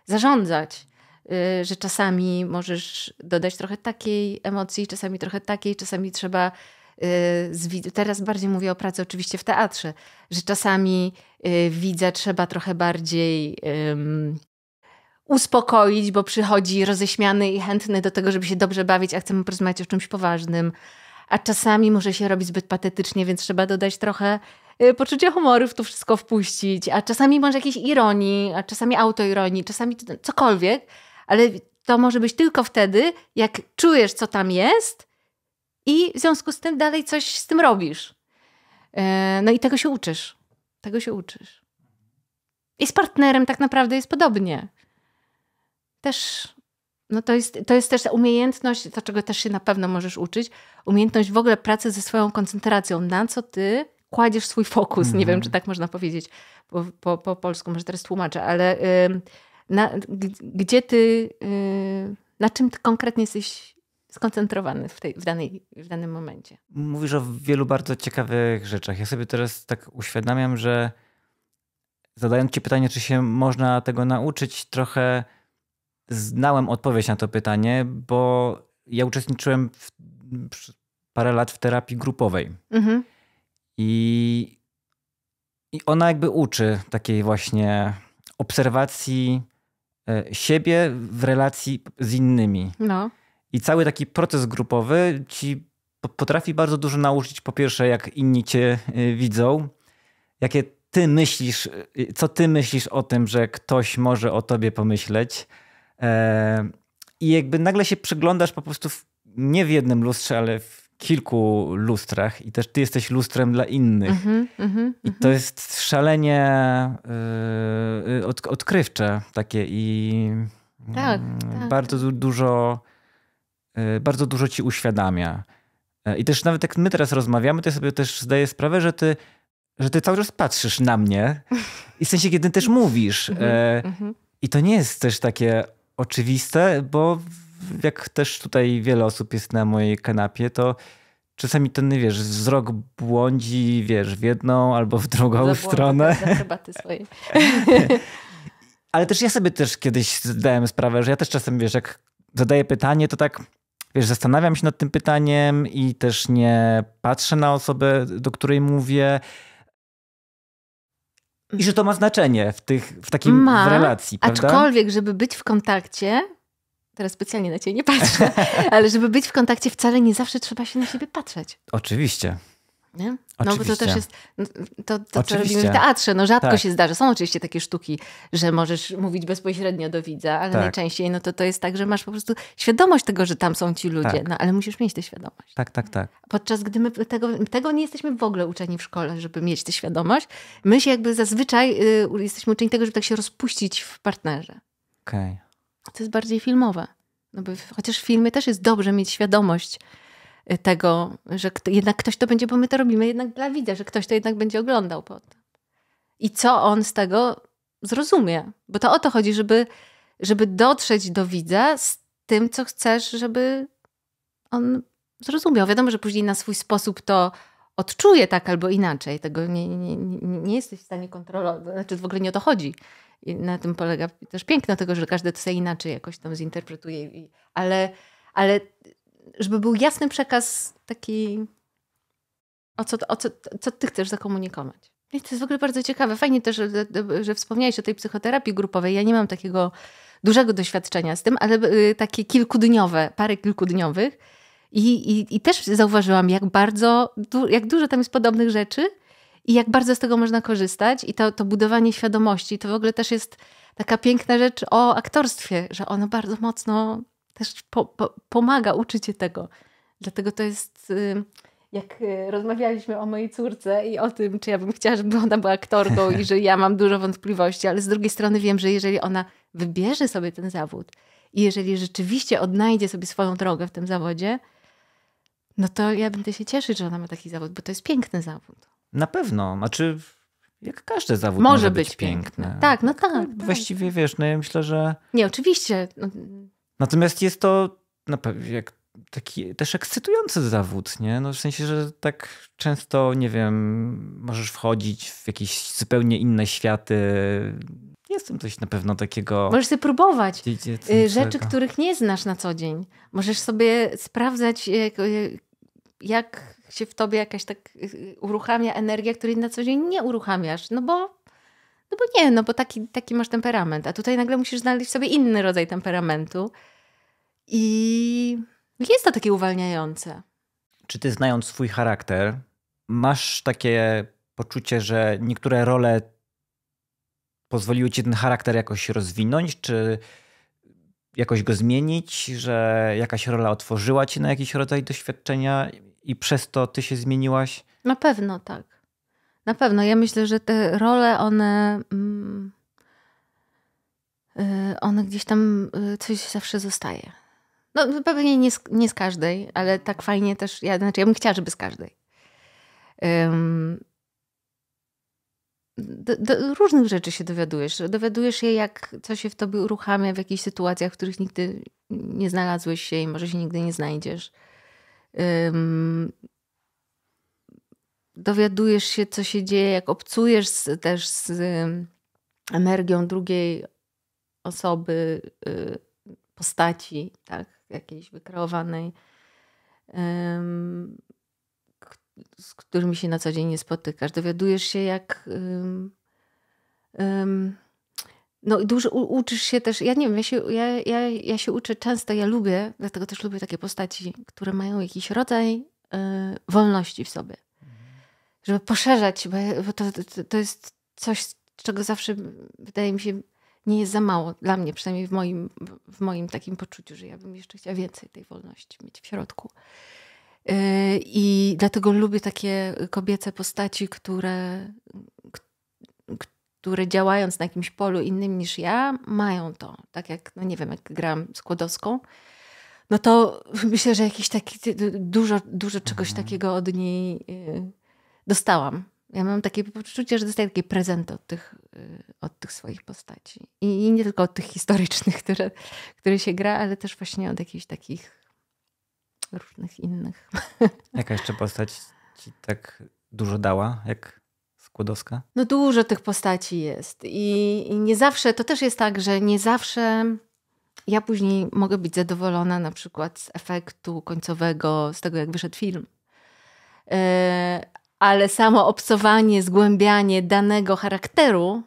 zarządzać. E, że czasami możesz dodać trochę takiej emocji, czasami trochę takiej, czasami trzeba teraz bardziej mówię o pracy oczywiście w teatrze, że czasami widza trzeba trochę bardziej uspokoić, bo przychodzi roześmiany i chętny do tego, żeby się dobrze bawić, a chcemy porozmawiać o czymś poważnym. A czasami może się robić zbyt patetycznie, więc trzeba dodać trochę y, poczucia humoru w to wszystko wpuścić, a czasami może jakiejś ironii, a czasami autoironii, czasami cokolwiek, ale to może być tylko wtedy, jak czujesz, co tam jest i w związku z tym dalej coś z tym robisz. E, no i tego się uczysz. Tego się uczysz. I z partnerem tak naprawdę jest podobnie też no to, jest, to jest też umiejętność, to czego też się na pewno możesz uczyć, umiejętność w ogóle pracy ze swoją koncentracją, na co ty kładziesz swój fokus. Nie wiem, mhm. czy tak można powiedzieć po, po, po polsku, może teraz tłumaczę, ale y, na, gdzie ty, y, na czym ty konkretnie jesteś skoncentrowany w, tej, w, danej, w danym momencie? Mówisz o wielu bardzo ciekawych rzeczach. Ja sobie teraz tak uświadamiam, że zadając ci pytanie, czy się można tego nauczyć, trochę znałem odpowiedź na to pytanie, bo ja uczestniczyłem w, parę lat w terapii grupowej. Mhm. I, I ona jakby uczy takiej właśnie obserwacji e, siebie w relacji z innymi. No. I cały taki proces grupowy ci potrafi bardzo dużo nauczyć, po pierwsze, jak inni cię e, widzą, jakie ty myślisz, e, co ty myślisz o tym, że ktoś może o tobie pomyśleć, i jakby nagle się przyglądasz po prostu w, nie w jednym lustrze, ale w kilku lustrach i też ty jesteś lustrem dla innych. Mm -hmm, mm -hmm, I mhm. to jest szalenie yy, od, odkrywcze takie i yy, tak. bardzo du dużo yy, bardzo dużo ci uświadamia. E, I też nawet jak my teraz rozmawiamy, to ja sobie też zdaję sprawę, że ty, że ty cały czas patrzysz na mnie i w sensie, kiedy też mówisz. Mhm, e, mhm. I to nie jest też takie, oczywiste, bo jak też tutaj wiele osób jest na mojej kanapie, to czasami ten, wiesz, wzrok błądzi, wiesz, w jedną albo w drugą stronę. ty swojej. Ale też ja sobie też kiedyś zdałem sprawę, że ja też czasem, wiesz, jak zadaję pytanie, to tak, wiesz, zastanawiam się nad tym pytaniem i też nie patrzę na osobę, do której mówię, i że to ma znaczenie w, tych, w takim ma, w relacji, prawda? Aczkolwiek, żeby być w kontakcie, teraz specjalnie na ciebie nie patrzę, ale żeby być w kontakcie wcale nie zawsze trzeba się na siebie patrzeć. Oczywiście. Nie? No bo to też jest no, to, to co robimy w teatrze. No rzadko tak. się zdarza. Są oczywiście takie sztuki, że możesz mówić bezpośrednio do widza, ale tak. najczęściej no to, to jest tak, że masz po prostu świadomość tego, że tam są ci ludzie, tak. no ale musisz mieć tę świadomość. Tak, tak, tak. Podczas gdy my tego, tego nie jesteśmy w ogóle uczeni w szkole, żeby mieć tę świadomość. My się jakby zazwyczaj y, jesteśmy uczeni tego, żeby tak się rozpuścić w partnerze. Okej. Okay. To jest bardziej filmowe. No bo, chociaż w filmie też jest dobrze mieć świadomość, Y, tego, że kto, jednak ktoś to będzie, bo my to robimy jednak dla widza, że ktoś to jednak będzie oglądał potem. I co on z tego zrozumie? Bo to o to chodzi, żeby, żeby dotrzeć do widza z tym, co chcesz, żeby on zrozumiał. Wiadomo, że później na swój sposób to odczuje tak albo inaczej. Tego nie, nie, nie jesteś w stanie kontrolować. Znaczy, w ogóle nie o to chodzi. I na tym polega też piękno tego, że każdy to sobie inaczej jakoś tam zinterpretuje. Ale, ale żeby był jasny przekaz taki, o co, o co, co ty chcesz zakomunikować. I to jest w ogóle bardzo ciekawe. Fajnie też, że, że wspomniałeś o tej psychoterapii grupowej. Ja nie mam takiego dużego doświadczenia z tym, ale y, takie kilkudniowe, parę kilkudniowych. I, i, i też zauważyłam, jak bardzo, jak dużo tam jest podobnych rzeczy i jak bardzo z tego można korzystać. I to, to budowanie świadomości to w ogóle też jest taka piękna rzecz o aktorstwie, że ono bardzo mocno też po, po, pomaga, uczyć się tego. Dlatego to jest, y, jak y, rozmawialiśmy o mojej córce i o tym, czy ja bym chciała, żeby ona była aktorką i że ja mam dużo wątpliwości, ale z drugiej strony wiem, że jeżeli ona wybierze sobie ten zawód i jeżeli rzeczywiście odnajdzie sobie swoją drogę w tym zawodzie, no to ja będę się cieszyć, że ona ma taki zawód, bo to jest piękny zawód. Na pewno, znaczy jak każdy zawód może, może być, być piękny. piękny. Tak, no tak. tak właściwie tak. wiesz, no ja myślę, że... Nie, oczywiście. No, Natomiast jest to na no, pewno taki też ekscytujący zawód, nie? No w sensie, że tak często, nie wiem, możesz wchodzić w jakieś zupełnie inne światy. Jestem coś na pewno takiego. Możesz sobie próbować y, rzeczy, których nie znasz na co dzień. Możesz sobie sprawdzać, y, jak, y, jak się w tobie jakaś tak uruchamia energia, której na co dzień nie uruchamiasz. No bo no bo nie, no bo taki, taki masz temperament, a tutaj nagle musisz znaleźć sobie inny rodzaj temperamentu. I jest to takie uwalniające. Czy ty znając swój charakter, masz takie poczucie, że niektóre role pozwoliły ci ten charakter jakoś rozwinąć, czy jakoś go zmienić, że jakaś rola otworzyła ci na jakiś rodzaj doświadczenia i przez to ty się zmieniłaś? Na pewno tak. Na pewno. Ja myślę, że te role, one. Mm, y, one gdzieś tam y, coś zawsze zostaje. No, no pewnie nie z, nie z każdej, ale tak fajnie też. Ja, znaczy, ja bym chciała, żeby z każdej. Um, do, do, różnych rzeczy się dowiadujesz. Dowiadujesz się, jak co się w tobie uruchamia w jakichś sytuacjach, w których nigdy nie znalazłeś się i może się nigdy nie znajdziesz. Um, dowiadujesz się, co się dzieje, jak obcujesz z, też z energią drugiej osoby, y, postaci, tak, jakiejś wykreowanej, z którymi się na co dzień nie spotykasz. Dowiadujesz się, jak. No i dużo uczysz się też, ja nie wiem, ja się, ja, ja, ja się uczę często, ja lubię, dlatego też lubię takie postaci, które mają jakiś rodzaj y, wolności w sobie żeby poszerzać, bo, to, to, to jest coś, czego zawsze wydaje mi się nie jest za mało dla mnie, przynajmniej w moim, w moim takim poczuciu, że ja bym jeszcze chciała więcej tej wolności mieć w środku. Yy, I dlatego lubię takie kobiece postaci, które, które działając na jakimś polu innym niż ja, mają to. Tak jak, no nie wiem, jak grałam z Kłodowską, no to myślę, że jakiś taki, dużo, dużo czegoś mhm. takiego od niej yy, dostałam. Ja mam takie poczucie, że dostaję takie prezenty od tych, y, od tych swoich postaci. I nie tylko od tych historycznych, które, które się gra, ale też właśnie od jakichś takich różnych innych. Jaka jeszcze postać ci tak dużo dała, jak Skłodowska? No dużo tych postaci jest. I, I, nie zawsze, to też jest tak, że nie zawsze ja później mogę być zadowolona na przykład z efektu końcowego, z tego jak wyszedł film ale samo obsowanie, zgłębianie danego charakteru,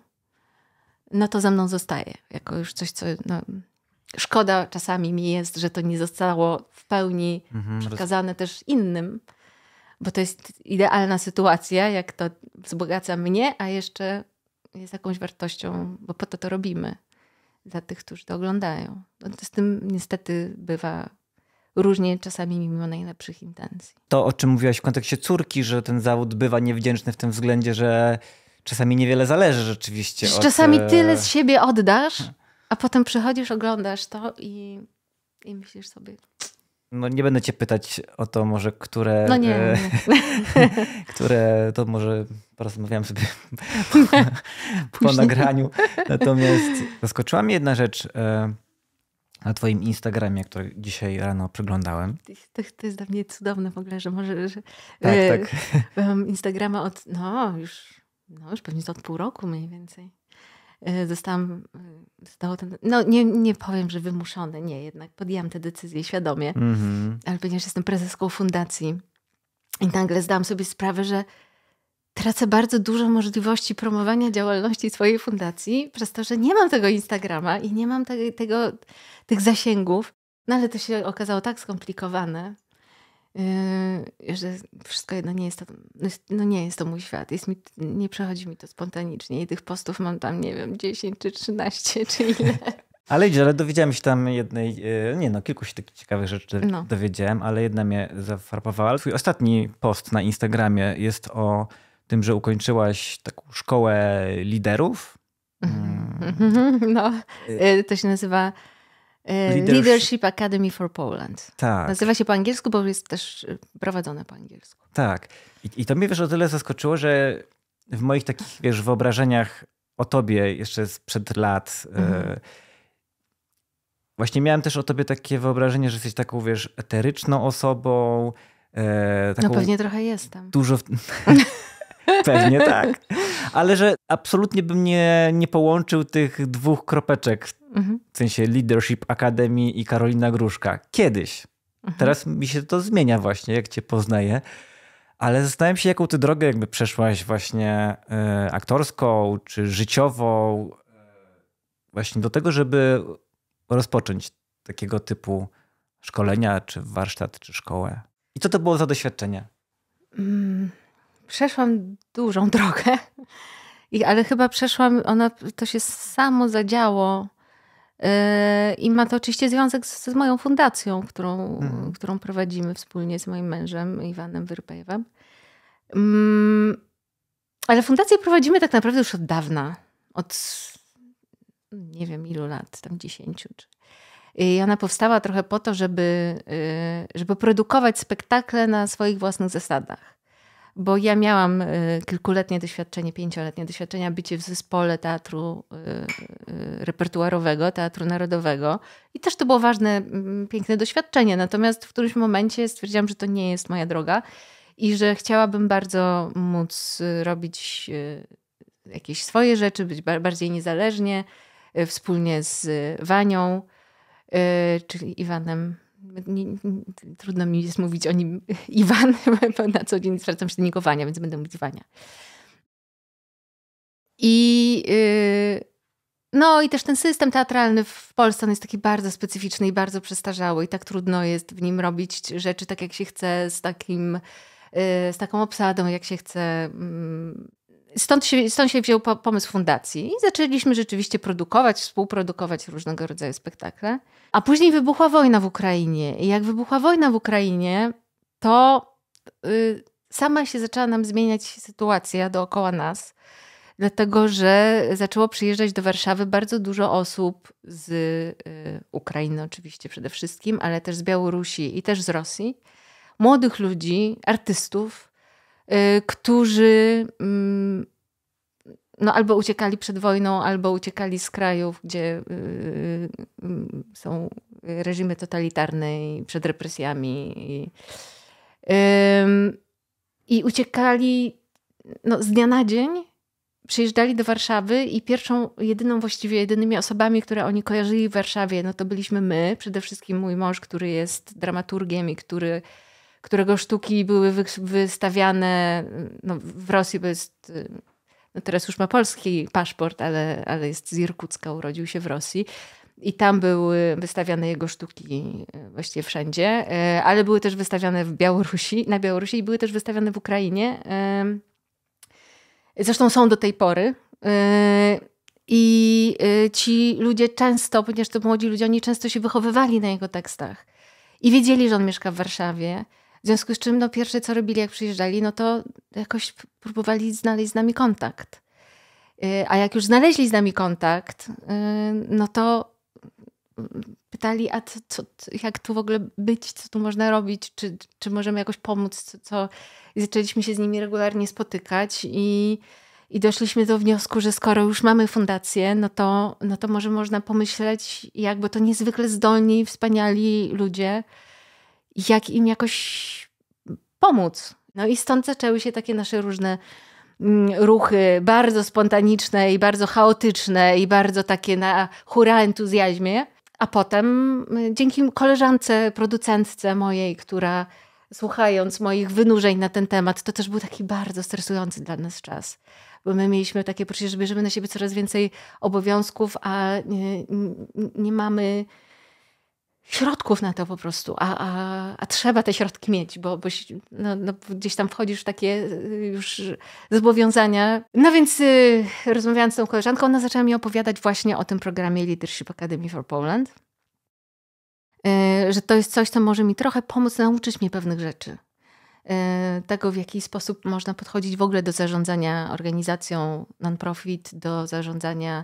no to za mną zostaje. Jako już coś, co. No, szkoda czasami mi jest, że to nie zostało w pełni mhm, przekazane roz... też innym, bo to jest idealna sytuacja, jak to wzbogaca mnie, a jeszcze jest jakąś wartością, bo po to to robimy dla tych, którzy to oglądają. No to z tym niestety bywa różnie czasami mimo najlepszych intencji. To, o czym mówiłaś w kontekście córki, że ten zawód bywa niewdzięczny w tym względzie, że czasami niewiele zależy rzeczywiście. Od... Czasami e, tyle z siebie oddasz, a potem przychodzisz, oglądasz to i, i myślisz sobie. No nie będę cię pytać o to może, które... No nie, e, no nie. które to może porozmawiam sobie po, po nagraniu. Natomiast zaskoczyła mnie jedna rzecz. E, na Twoim Instagramie, który dzisiaj rano przeglądałem. To, to jest dla mnie cudowne w ogóle, że może. Że, tak, e, tak. Mam Instagrama od. No już, no, już pewnie to od pół roku mniej więcej. E, zostałam. E, zostało ten, no nie, nie powiem, że wymuszone, nie, jednak podjęłam tę decyzję świadomie, mm -hmm. ale ponieważ jestem prezeską fundacji i nagle zdałam sobie sprawę, że tracę bardzo dużo możliwości promowania działalności swojej fundacji przez to, że nie mam tego Instagrama i nie mam tego, tych zasięgów. No ale to się okazało tak skomplikowane, yy, że wszystko jedno nie jest to, no nie jest to mój świat. Jest mi, nie przechodzi mi to spontanicznie i tych postów mam tam, nie wiem, 10 czy 13 czy ile. Ale idzie, ale dowiedziałem się tam jednej, yy, nie no, kilku się takich ciekawych rzeczy no. dowiedziałem, ale jedna mnie zafarbowała. Twój ostatni post na Instagramie jest o tym, że ukończyłaś taką szkołę liderów. Mm. No, y- y, to się nazywa y, Leadership. Leadership Academy for Poland. Tak. Nazywa się po angielsku, bo jest też prowadzone po angielsku. Tak. I, i to mnie wiesz o tyle zaskoczyło, że w moich takich wiesz, wyobrażeniach o tobie jeszcze sprzed lat. Mhm. właśnie miałem też o tobie takie wyobrażenie, że jesteś taką, wiesz, eteryczną osobą. E, no taką no pewnie trochę jestem. Dużo. Pewnie tak. Ale że absolutnie bym nie, nie połączył tych dwóch kropeczek, mhm. w sensie Leadership Academy i Karolina Gruszka. Kiedyś. Mhm. Teraz mi się to zmienia właśnie, jak cię poznaję. Ale zastanawiam się, jaką ty drogę jakby przeszłaś właśnie y, aktorską czy życiową e, właśnie do tego, żeby rozpocząć takiego typu szkolenia, czy warsztat, czy szkołę. I co to było za doświadczenie? Mm przeszłam dużą drogę, I, ale chyba przeszłam, ona, to się samo zadziało. Yy, I ma to oczywiście związek z, z moją fundacją, którą, mhm. którą prowadzimy wspólnie z moim mężem Iwanem Wyrpejewem. Mm, ale fundację prowadzimy tak naprawdę już od dawna. Od nie wiem ilu lat, tam dziesięciu. I ona powstała trochę po to, żeby, yy, żeby produkować spektakle na swoich własnych zasadach bo ja miałam y, kilkuletnie doświadczenie, pięcioletnie doświadczenia bycie w zespole teatru y, y, repertuarowego, teatru narodowego i też to było ważne, mm, piękne doświadczenie. Natomiast w którymś momencie stwierdziłam, że to nie jest moja droga i że chciałabym bardzo móc robić jakieś swoje rzeczy, być bardziej niezależnie, wspólnie z Wanią, czyli Iwanem nie, nie, trudno mi jest mówić o nim Iwan, bo na co dzień zwracam się do niego Wania, więc będę mówić Wania. I yy, no i też ten system teatralny w Polsce, on jest taki bardzo specyficzny i bardzo przestarzały i tak trudno jest w nim robić rzeczy tak jak się chce, z takim y, z taką obsadą, jak się chce, mm, stąd, się, stąd się wziął pomysł fundacji. I zaczęliśmy rzeczywiście produkować, współprodukować różnego rodzaju spektakle. A później wybuchła wojna w Ukrainie. I jak wybuchła wojna w Ukrainie, to y, sama się zaczęła nam zmieniać sytuacja dookoła nas, dlatego że zaczęło przyjeżdżać do Warszawy bardzo dużo osób z y, Ukrainy, oczywiście przede wszystkim, ale też z Białorusi i też z Rosji. Młodych ludzi, artystów, Y, którzy mm, no, albo uciekali przed wojną, albo uciekali z krajów, gdzie y, y, są reżimy totalitarne i przed represjami. I, i uciekali no, z dnia na dzień, przyjeżdżali do Warszawy i pierwszą, jedyną właściwie, jedynymi osobami, które oni kojarzyli w Warszawie, no to byliśmy my, przede wszystkim mój mąż, który jest dramaturgiem i który którego sztuki były wystawiane no, w Rosji, bo jest y, no teraz już ma polski paszport, ale, ale jest z Irkucka, urodził się w Rosji. I tam były wystawiane jego sztuki y, właściwie wszędzie, y, ale były też wystawiane w Białorusi, na Białorusi i były też wystawiane w Ukrainie. Zresztą są do tej pory. I ci ludzie często, ponieważ to młodzi ludzie, oni często się wychowywali na jego tekstach i wiedzieli, że on mieszka w Warszawie w związku z czym no, pierwsze co robili, jak przyjeżdżali, no to jakoś próbowali znaleźć z nami kontakt. Y, a jak już znaleźli z nami kontakt, y, no to pytali, a co, co, jak tu w ogóle być, co tu można robić, czy, czy możemy jakoś pomóc, co, co... I zaczęliśmy się z nimi regularnie spotykać i, i doszliśmy do wniosku, że skoro już mamy fundację, no to, no to może można pomyśleć, jakby to niezwykle zdolni, wspaniali ludzie, jak im jakoś pomóc. No i stąd zaczęły się takie nasze różne mm, ruchy, bardzo spontaniczne i bardzo chaotyczne i bardzo takie na hura entuzjazmie. A potem y, dzięki koleżance, producentce mojej, która słuchając moich wynurzeń na ten temat, to też był taki bardzo stresujący dla nas czas. Bo my mieliśmy takie poczucie, że bierzemy na siebie coraz więcej obowiązków, a y, nie, nie mamy środków na to po prostu, a, a, a trzeba te środki mieć, bo, bo no, no, gdzieś tam wchodzisz w takie y, już zobowiązania. No więc y, rozmawiając z tą koleżanką, ona zaczęła mi opowiadać właśnie o tym programie Leadership Academy for Poland, y, że to jest coś, co może mi trochę pomóc nauczyć mnie pewnych rzeczy. Y, tego, w jaki sposób można podchodzić w ogóle do zarządzania organizacją non-profit, do zarządzania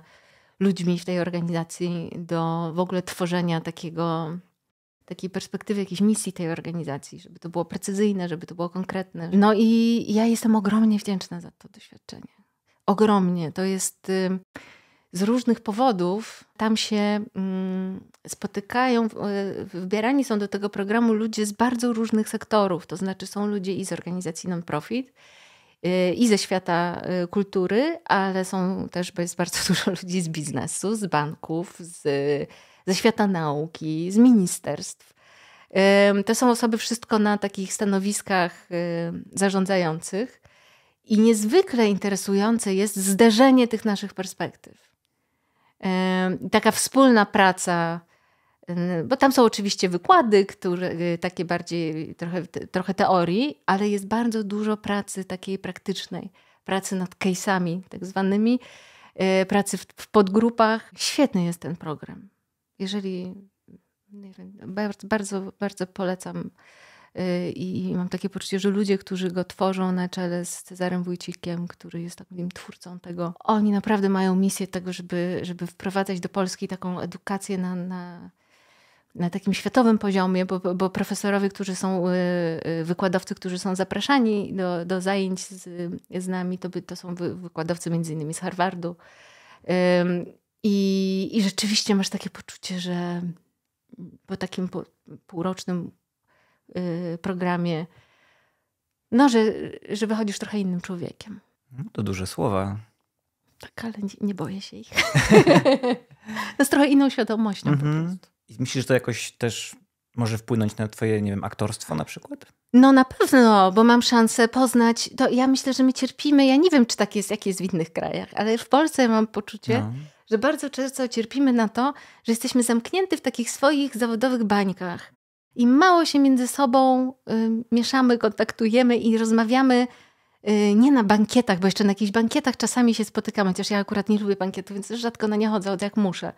ludźmi w tej organizacji do w ogóle tworzenia takiego, takiej perspektywy, jakiejś misji tej organizacji, żeby to było precyzyjne, żeby to było konkretne. No i ja jestem ogromnie wdzięczna za to doświadczenie. Ogromnie. To jest z różnych powodów tam się mm, spotykają, e, wybierani są do tego programu ludzie z bardzo różnych sektorów, to znaczy są ludzie i z organizacji non-profit, Y, i ze świata y, kultury, ale są też bo jest bardzo dużo ludzi z biznesu, z banków, z, ze świata nauki, z ministerstw. To są osoby wszystko na takich stanowiskach y, zarządzających i niezwykle interesujące jest zderzenie tych naszych perspektyw. Taka wspólna praca bo tam są oczywiście wykłady, które, y, takie bardziej y, trochę, trochę teorii, ale jest bardzo dużo pracy takiej praktycznej, pracy nad case'ami tak zwanymi, y, pracy w, w podgrupach. Świetny jest ten program. Jeżeli wiem, bardzo, bardzo, bardzo polecam i mam takie poczucie, że ludzie, którzy go tworzą na czele z Cezarem Wójcikiem, który jest takim twórcą tego, oni naprawdę mają misję tego, żeby, żeby wprowadzać do Polski taką edukację na, na na takim światowym poziomie, bo, bo profesorowie, którzy są, y, y, wykładowcy, którzy są zapraszani do, do zajęć z, z nami, to, by, to są wykładowcy między innymi z Harvardu. I, I rzeczywiście masz takie poczucie, że po takim półrocznym y, programie, no, że, że wychodzisz trochę innym człowiekiem. No, to duże słowa. Tak, ale nie, nie boję się ich. z trochę inną świadomością mm -hmm. po mhm. prostu. Myślisz, że to jakoś też może wpłynąć na twoje, nie wiem, aktorstwo na przykład? No na pewno, bo mam szansę poznać, to ja myślę, że my cierpimy, ja nie wiem, czy tak jest, jak jest w innych krajach, ale w Polsce mam poczucie, no. że bardzo często cierpimy na to, że jesteśmy zamknięty w takich swoich zawodowych bańkach i mało się między sobą y, mieszamy, kontaktujemy i rozmawiamy y, nie na bankietach, bo jeszcze na jakichś bankietach czasami się spotykamy, chociaż ja akurat nie lubię bankietów, więc rzadko na nie chodzę, od jak muszę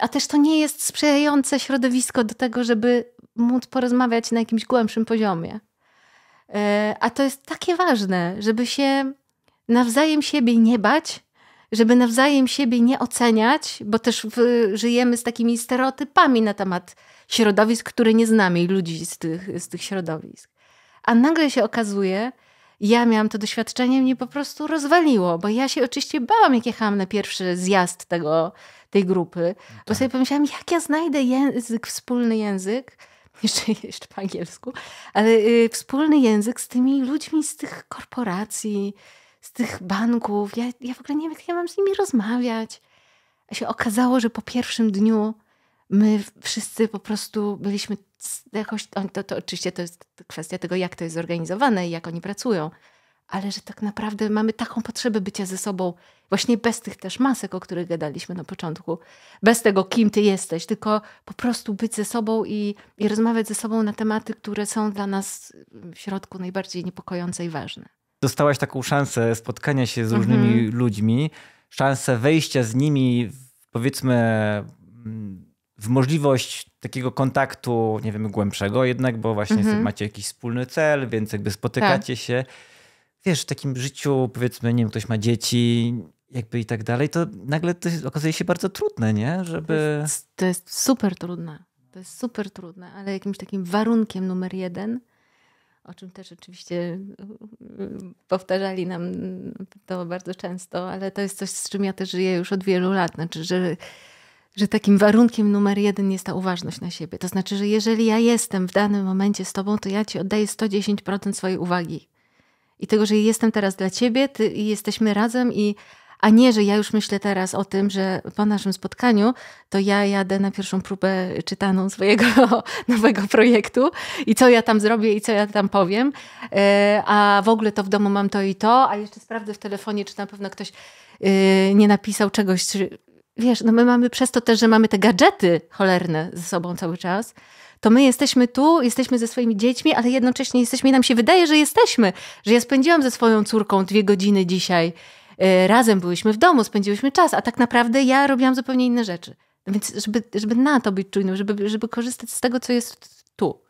a też to nie jest sprzyjające środowisko do tego, żeby móc porozmawiać na jakimś głębszym poziomie. E, a to jest takie ważne, żeby się nawzajem siebie nie bać, żeby nawzajem siebie nie oceniać, bo też w, żyjemy z takimi stereotypami na temat środowisk, które nie znamy i ludzi z tych, z tych środowisk. A nagle się okazuje, ja miałam to doświadczenie, mnie po prostu rozwaliło, bo ja się oczywiście bałam, jak jechałam na pierwszy zjazd tego, tej grupy, tak. bo sobie pomyślałam, jak ja znajdę język, wspólny język, jeszcze, jeszcze po angielsku, ale y, wspólny język z tymi ludźmi z tych korporacji, z tych banków. Ja, ja w ogóle nie wiem, jak ja mam z nimi rozmawiać. A się okazało, że po pierwszym dniu my wszyscy po prostu byliśmy jakoś, to, to oczywiście to jest kwestia tego, jak to jest zorganizowane i jak oni pracują, ale że tak naprawdę mamy taką potrzebę bycia ze sobą, właśnie bez tych też masek, o których gadaliśmy na początku, bez tego, kim ty jesteś, tylko po prostu być ze sobą i, i rozmawiać ze sobą na tematy, które są dla nas w środku najbardziej niepokojące i ważne. Dostałaś taką szansę spotkania się z różnymi mhm. ludźmi, szansę wejścia z nimi, w, powiedzmy, mm, w możliwość takiego kontaktu, nie wiem, głębszego jednak, bo właśnie mm -hmm. macie jakiś wspólny cel, więc jakby spotykacie tak. się. Wiesz, w takim życiu, powiedzmy, nie wiem, ktoś ma dzieci, jakby i tak dalej, to nagle to okazuje się bardzo trudne, nie? Żeby... To jest, to jest super trudne. To jest super trudne, ale jakimś takim warunkiem numer jeden, o czym też oczywiście y, y, powtarzali nam to bardzo często, ale to jest coś, z czym ja też żyję już od wielu lat. Znaczy, że że takim warunkiem numer jeden jest ta uważność na siebie. To znaczy, że jeżeli ja jestem w danym momencie z tobą, to ja ci oddaję 110% swojej uwagi. I tego, że jestem teraz dla ciebie, ty i jesteśmy razem i a nie, że ja już myślę teraz o tym, że po naszym spotkaniu to ja jadę na pierwszą próbę czytaną swojego nowego projektu i co ja tam zrobię i co ja tam powiem, e, a w ogóle to w domu mam to i to, a jeszcze sprawdzę w telefonie, czy na pewno ktoś e, nie napisał czegoś, wiesz, no my mamy przez to też, że mamy te gadżety cholerne ze sobą cały czas, to my jesteśmy tu, jesteśmy ze swoimi dziećmi, ale jednocześnie jesteśmy i nam się wydaje, że jesteśmy. Że ja spędziłam ze swoją córką dwie godziny dzisiaj. E, razem byłyśmy w domu, spędziłyśmy czas, a tak naprawdę ja robiłam zupełnie inne rzeczy. Więc żeby, żeby na to być czujnym, żeby, żeby korzystać z tego, co jest tu,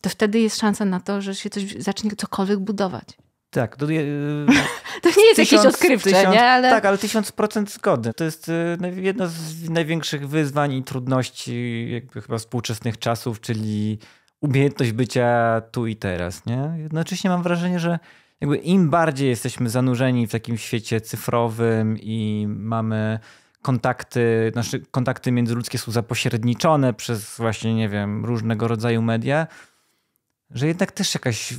to wtedy jest szansa na to, że się coś zacznie cokolwiek budować. Tak. To, to nie jest tysiąc, jakieś odkrywcze, tysiąc, nie? Ale... Tak, ale tysiąc procent zgody. To jest y, jedno z największych wyzwań i trudności jakby chyba współczesnych czasów, czyli umiejętność bycia tu i teraz, nie? Jednocześnie mam wrażenie, że jakby im bardziej jesteśmy zanurzeni w takim świecie cyfrowym i mamy kontakty, nasze kontakty międzyludzkie są zapośredniczone przez właśnie, nie wiem, różnego rodzaju media, że jednak też jakaś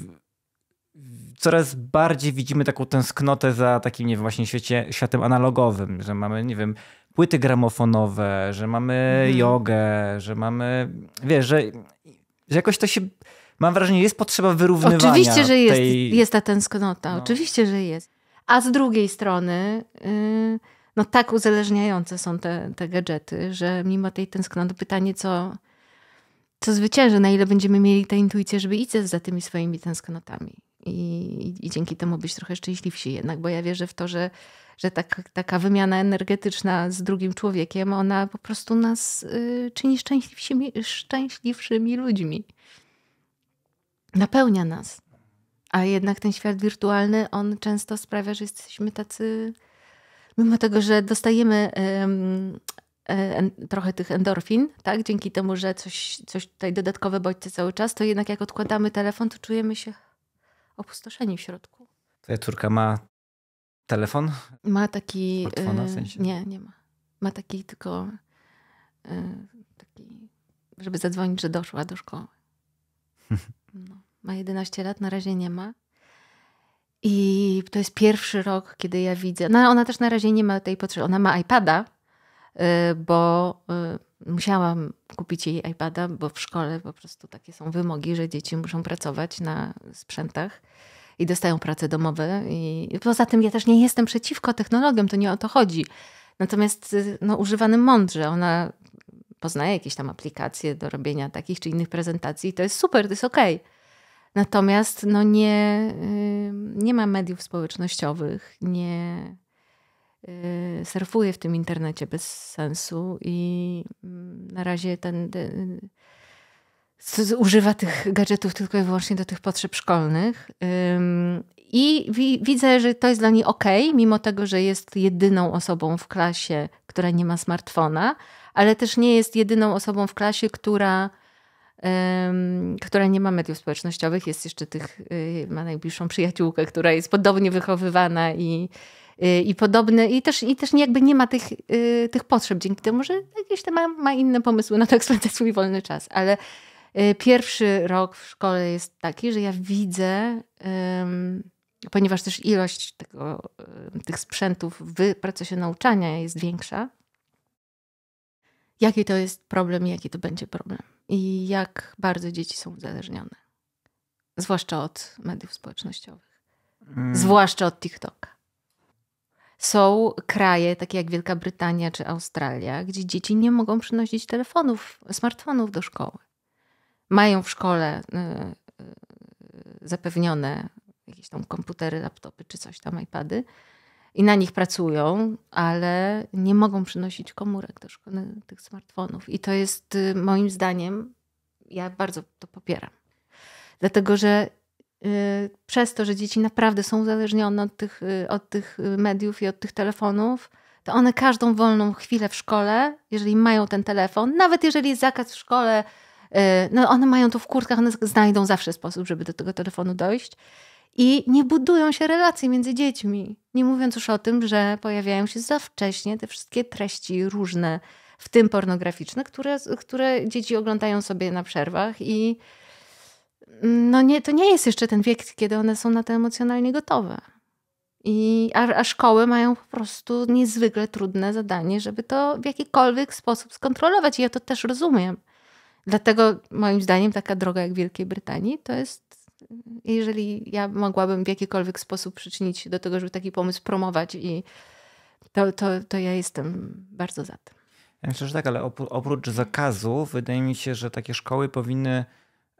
coraz bardziej widzimy taką tęsknotę za takim, nie wiem, właśnie świecie, światem analogowym, że mamy, nie wiem, płyty gramofonowe, że mamy mhm. jogę, że mamy, wiesz, że, że jakoś to się, mam wrażenie, jest potrzeba wyrównywania. Oczywiście, że jest, tej... jest ta tęsknota, no. oczywiście, że jest. A z drugiej strony... Y, no tak uzależniające są te, te gadżety, że mimo tej tęsknoty pytanie, co, co zwycięży, na ile będziemy mieli tę intuicję, żeby iść za tymi swoimi tęsknotami. I, I, dzięki temu być trochę szczęśliwsi jednak, bo ja wierzę w to, że, że tak, taka wymiana energetyczna z drugim człowiekiem, ona po prostu nas y, czyni szczęśliwszymi, szczęśliwszymi ludźmi. Napełnia nas. A jednak ten świat wirtualny, on często sprawia, że jesteśmy tacy, mimo tego, że dostajemy y, trochę tych endorfin, tak, dzięki temu, że coś, coś tutaj dodatkowe bodźce cały czas, to jednak jak odkładamy telefon, to czujemy się opustoszeni w środku. Twoja córka ma telefon? Ma taki. Smartfona, e, w sensie? Nie, nie ma. Ma taki tylko e, taki, żeby zadzwonić, że doszła do szkoły. No. Ma 11 lat, na razie nie ma. I to jest pierwszy rok, kiedy ja widzę. No, ona też na razie nie ma tej potrzeby. Ona ma iPada, e, bo musiałam kupić jej iPada, bo w szkole po prostu takie są wymogi, że dzieci muszą pracować na sprzętach i dostają prace domowe. I poza tym ja też nie jestem przeciwko technologiom, to nie o to chodzi. Natomiast y, no, używanym mądrze, ona poznaje jakieś tam aplikacje do robienia takich czy innych prezentacji i to jest super, to jest okej. Natomiast no nie, y, nie ma mediów społecznościowych, nie, Y, surfuję w tym internecie bez sensu i mm, na razie ten, ten y, używa tych gadżetów tylko i wyłącznie do tych potrzeb szkolnych. I widzę, że to jest dla niej ok, mimo tego, że jest jedyną osobą w klasie, która nie ma smartfona, ale też nie jest jedyną osobą w klasie, która, um, która nie ma mediów społecznościowych. Jest jeszcze tych, y, ma najbliższą przyjaciółkę, która jest podobnie wychowywana i, Y, i podobne. I też, i też jakby nie ma tych, y, tych potrzeb dzięki temu, że jakieś tam ma, ma inne pomysły na to, jak spędzać swój wolny czas. Ale y, pierwszy rok w szkole jest taki, że ja widzę, ponieważ też ilość tego, tych sprzętów w procesie nauczania jest większa, jaki to jest problem i jaki to będzie problem. I jak bardzo dzieci są uzależnione. Zwłaszcza od mediów społecznościowych. Mm. Zwłaszcza od TikToka. Są kraje, takie jak Wielka Brytania czy Australia, gdzie dzieci nie mogą przynosić telefonów, smartfonów do szkoły. Mają w szkole y, y, zapewnione jakieś tam komputery, laptopy czy coś tam, iPady i na nich pracują, ale nie mogą przynosić komórek do szkoły, tych smartfonów. I to jest y, moim zdaniem, ja bardzo to popieram. Dlatego, że Y, przez to, że dzieci naprawdę są uzależnione od tych, y, od tych y, mediów i od tych telefonów, to one każdą wolną chwilę w szkole, jeżeli mają ten telefon, nawet jeżeli jest zakaz w szkole, no one mają to w kurtkach, one znajdą zawsze sposób, żeby do tego telefonu dojść. I nie budują się relacje między dziećmi. Nie mówiąc już o tym, że pojawiają się za wcześnie te wszystkie treści różne, w tym pornograficzne, które, które dzieci oglądają sobie na przerwach i no nie, to nie jest jeszcze ten wiek, kiedy one są na to emocjonalnie gotowe. I, a, a, szkoły mają po prostu niezwykle trudne zadanie, żeby to w jakikolwiek sposób skontrolować. I ja to też rozumiem. Dlatego moim zdaniem taka droga jak w Wielkiej Brytanii to jest, jeżeli ja mogłabym w jakikolwiek sposób przyczynić się do tego, żeby taki pomysł promować, i to, to, to ja jestem bardzo za tym. Ja myślę, że tak, ale oprócz zakazu, wydaje mi się, że takie szkoły powinny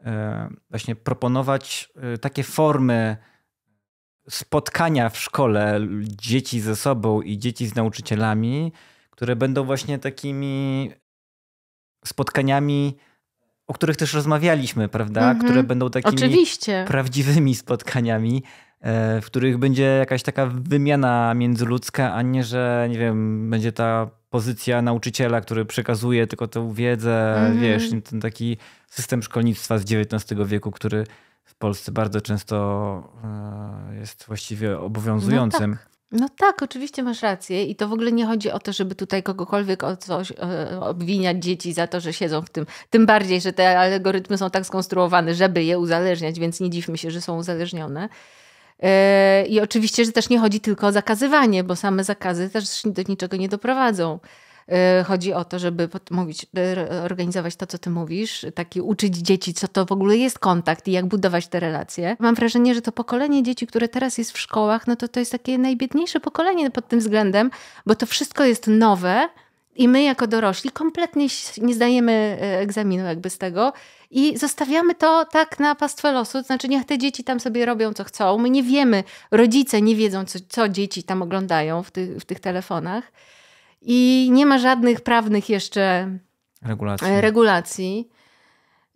E, właśnie proponować e, takie formy spotkania w szkole dzieci ze sobą i dzieci z nauczycielami, które będą właśnie takimi spotkaniami, o których też rozmawialiśmy, prawda? Mm -hmm. Które będą takimi Oczywiście. prawdziwymi spotkaniami, e, w których będzie jakaś taka wymiana międzyludzka, a nie, że nie wiem, będzie ta pozycja nauczyciela, który przekazuje tylko tę wiedzę, mhm. wiesz, ten taki system szkolnictwa z XIX wieku, który w Polsce bardzo często e, jest właściwie no obowiązującym. No tak. No tak, oczywiście masz rację i to w ogóle nie chodzi o to, żeby tutaj kogokolwiek o coś e, obwiniać dzieci za to, że siedzą w tym. Tym bardziej, że te algorytmy są tak skonstruowane, żeby je uzależniać, więc nie dziwmy się, że są uzależnione. E, I oczywiście, że też nie chodzi tylko o zakazywanie, bo same zakazy też do niczego nie doprowadzą. E, chodzi o to, żeby mówić, e, organizować to, co ty mówisz, taki uczyć dzieci, co to w ogóle jest kontakt i jak budować te relacje. Mam wrażenie, że to pokolenie dzieci, które teraz jest w szkołach, no to to jest takie najbiedniejsze pokolenie pod tym względem, bo to wszystko jest nowe, i my jako dorośli kompletnie nie zdajemy egzaminu jakby z tego i zostawiamy to tak na pastwę losu, znaczy niech te dzieci tam sobie robią co chcą. My nie wiemy, rodzice nie wiedzą, co, co dzieci tam oglądają w, ty, w tych telefonach i nie ma żadnych prawnych jeszcze e, regulacji. regulacji.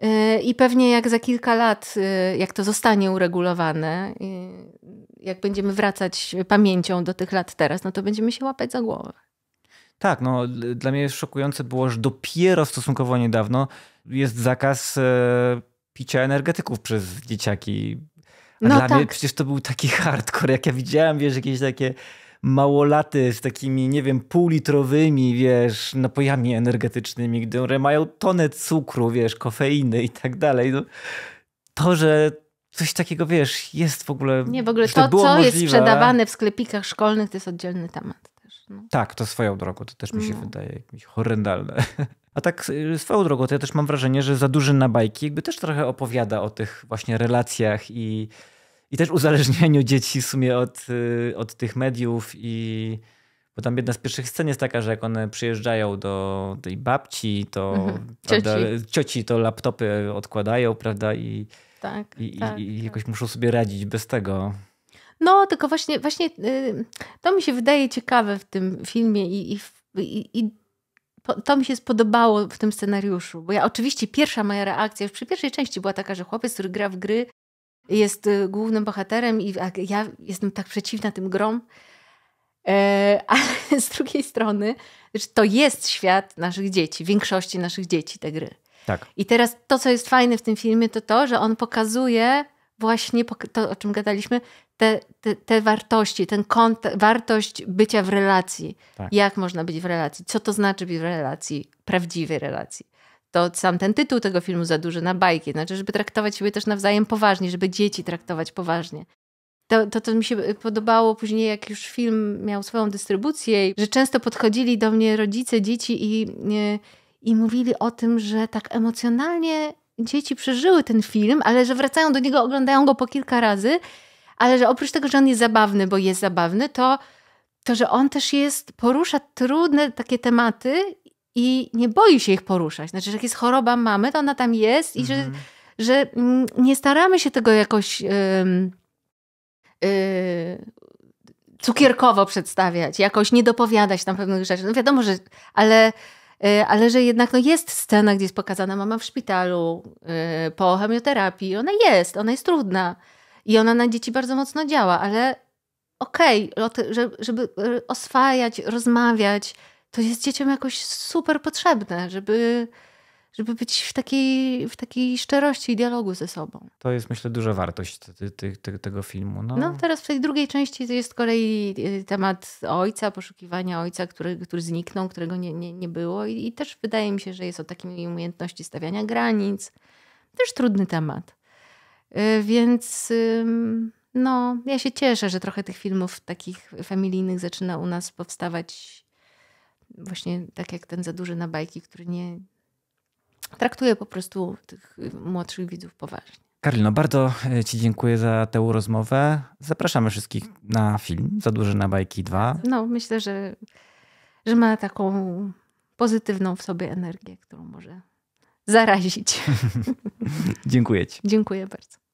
E, I pewnie jak za kilka lat, e, jak to zostanie uregulowane, jak będziemy wracać pamięcią do tych lat teraz, no to będziemy się łapać za głowę. Tak, no dla mnie szokujące było, że dopiero stosunkowo niedawno jest zakaz e, picia energetyków przez dzieciaki. A no dla tak. mnie przecież to był taki hardcore, jak ja widziałem, wiesz, jakieś takie małolaty z takimi, nie wiem, półlitrowymi, wiesz, napojami energetycznymi, które mają tonę cukru, wiesz, kofeiny i tak dalej. No, to, że coś takiego, wiesz, jest w ogóle. Nie, w ogóle to, to co możliwe. jest sprzedawane w sklepikach szkolnych, to jest oddzielny temat. No. Tak, to swoją drogą, to też mi się no. wydaje jakieś horrendalne. A tak y, swoją drogą, to ja też mam wrażenie, że za duży na bajki jakby też trochę opowiada o tych właśnie relacjach i, i też uzależnianiu dzieci w sumie od, y, od tych mediów i... Bo tam jedna z pierwszych scen jest taka, że jak one przyjeżdżają do tej babci, to mhm. prawda, cioci. cioci. to laptopy odkładają, prawda? I, tak, i, tak, i, i tak. jakoś muszą sobie radzić bez tego. No, tylko właśnie, właśnie y, to mi się wydaje ciekawe w tym filmie i, i, i, to mi się spodobało w tym scenariuszu. Bo ja oczywiście pierwsza moja reakcja już przy pierwszej części była taka, że chłopiec, który gra w gry, jest y, głównym bohaterem i ja jestem tak przeciwna tym grom. E, ale z drugiej strony, to jest świat naszych dzieci, większości naszych dzieci te gry. Tak. I teraz to, co jest fajne w tym filmie, to to, że on pokazuje właśnie to, o czym gadaliśmy, te, te, te wartości, ten kont wartość bycia w relacji. Tak. Jak można być w relacji? Co to znaczy być w relacji, prawdziwej relacji? To sam ten tytuł tego filmu za duży na bajki. Znaczy, żeby traktować siebie też nawzajem poważnie, żeby dzieci traktować poważnie. To, to, to mi się podobało później, jak już film miał swoją dystrybucję, że często podchodzili do mnie rodzice, dzieci i, e, i mówili o tym, że tak emocjonalnie dzieci przeżyły ten film, ale że wracają do niego, oglądają go po kilka razy ale że oprócz tego, że on jest zabawny, bo jest zabawny, to, to że on też jest, porusza trudne takie tematy i nie boi się ich poruszać. Znaczy, że jak jest choroba mamy, to ona tam jest i mhm. że, że mm, nie staramy się tego jakoś yy, yy, cukierkowo przedstawiać, jakoś nie dopowiadać tam pewnych rzeczy. No wiadomo, że, ale, y, ale że jednak no jest scena, gdzie jest pokazana mama w szpitalu y, po chemioterapii. Ona jest, ona jest trudna. I ona na dzieci bardzo mocno działa, ale okej, okay, żeby e, oswajać, rozmawiać, to jest dzieciom jakoś super potrzebne, żeby, żeby być w takiej, w takiej szczerości i dialogu ze sobą. To jest, myślę, duża wartość ty, ty, ty, tego filmu. No. no. teraz w tej drugiej części to jest z kolei e, temat ojca, poszukiwania ojca, który, który zniknął, którego nie, nie, nie było. I, I też wydaje mi się, że jest o takiej umiejętności stawiania granic. Też trudny temat. Y, więc no, ja się cieszę, że trochę tych filmów takich familijnych zaczyna u nas powstawać właśnie tak jak ten za duży na bajki, który nie traktuje po prostu tych y, młodszych widzów poważnie. Karolino, bardzo y, Ci dziękuję za tę rozmowę. Zapraszamy wszystkich na film Za duży na bajki 2. No, myślę, że, że ma taką pozytywną w sobie energię, którą może zarazić. Dziękuję Ci. Dziękuję bardzo.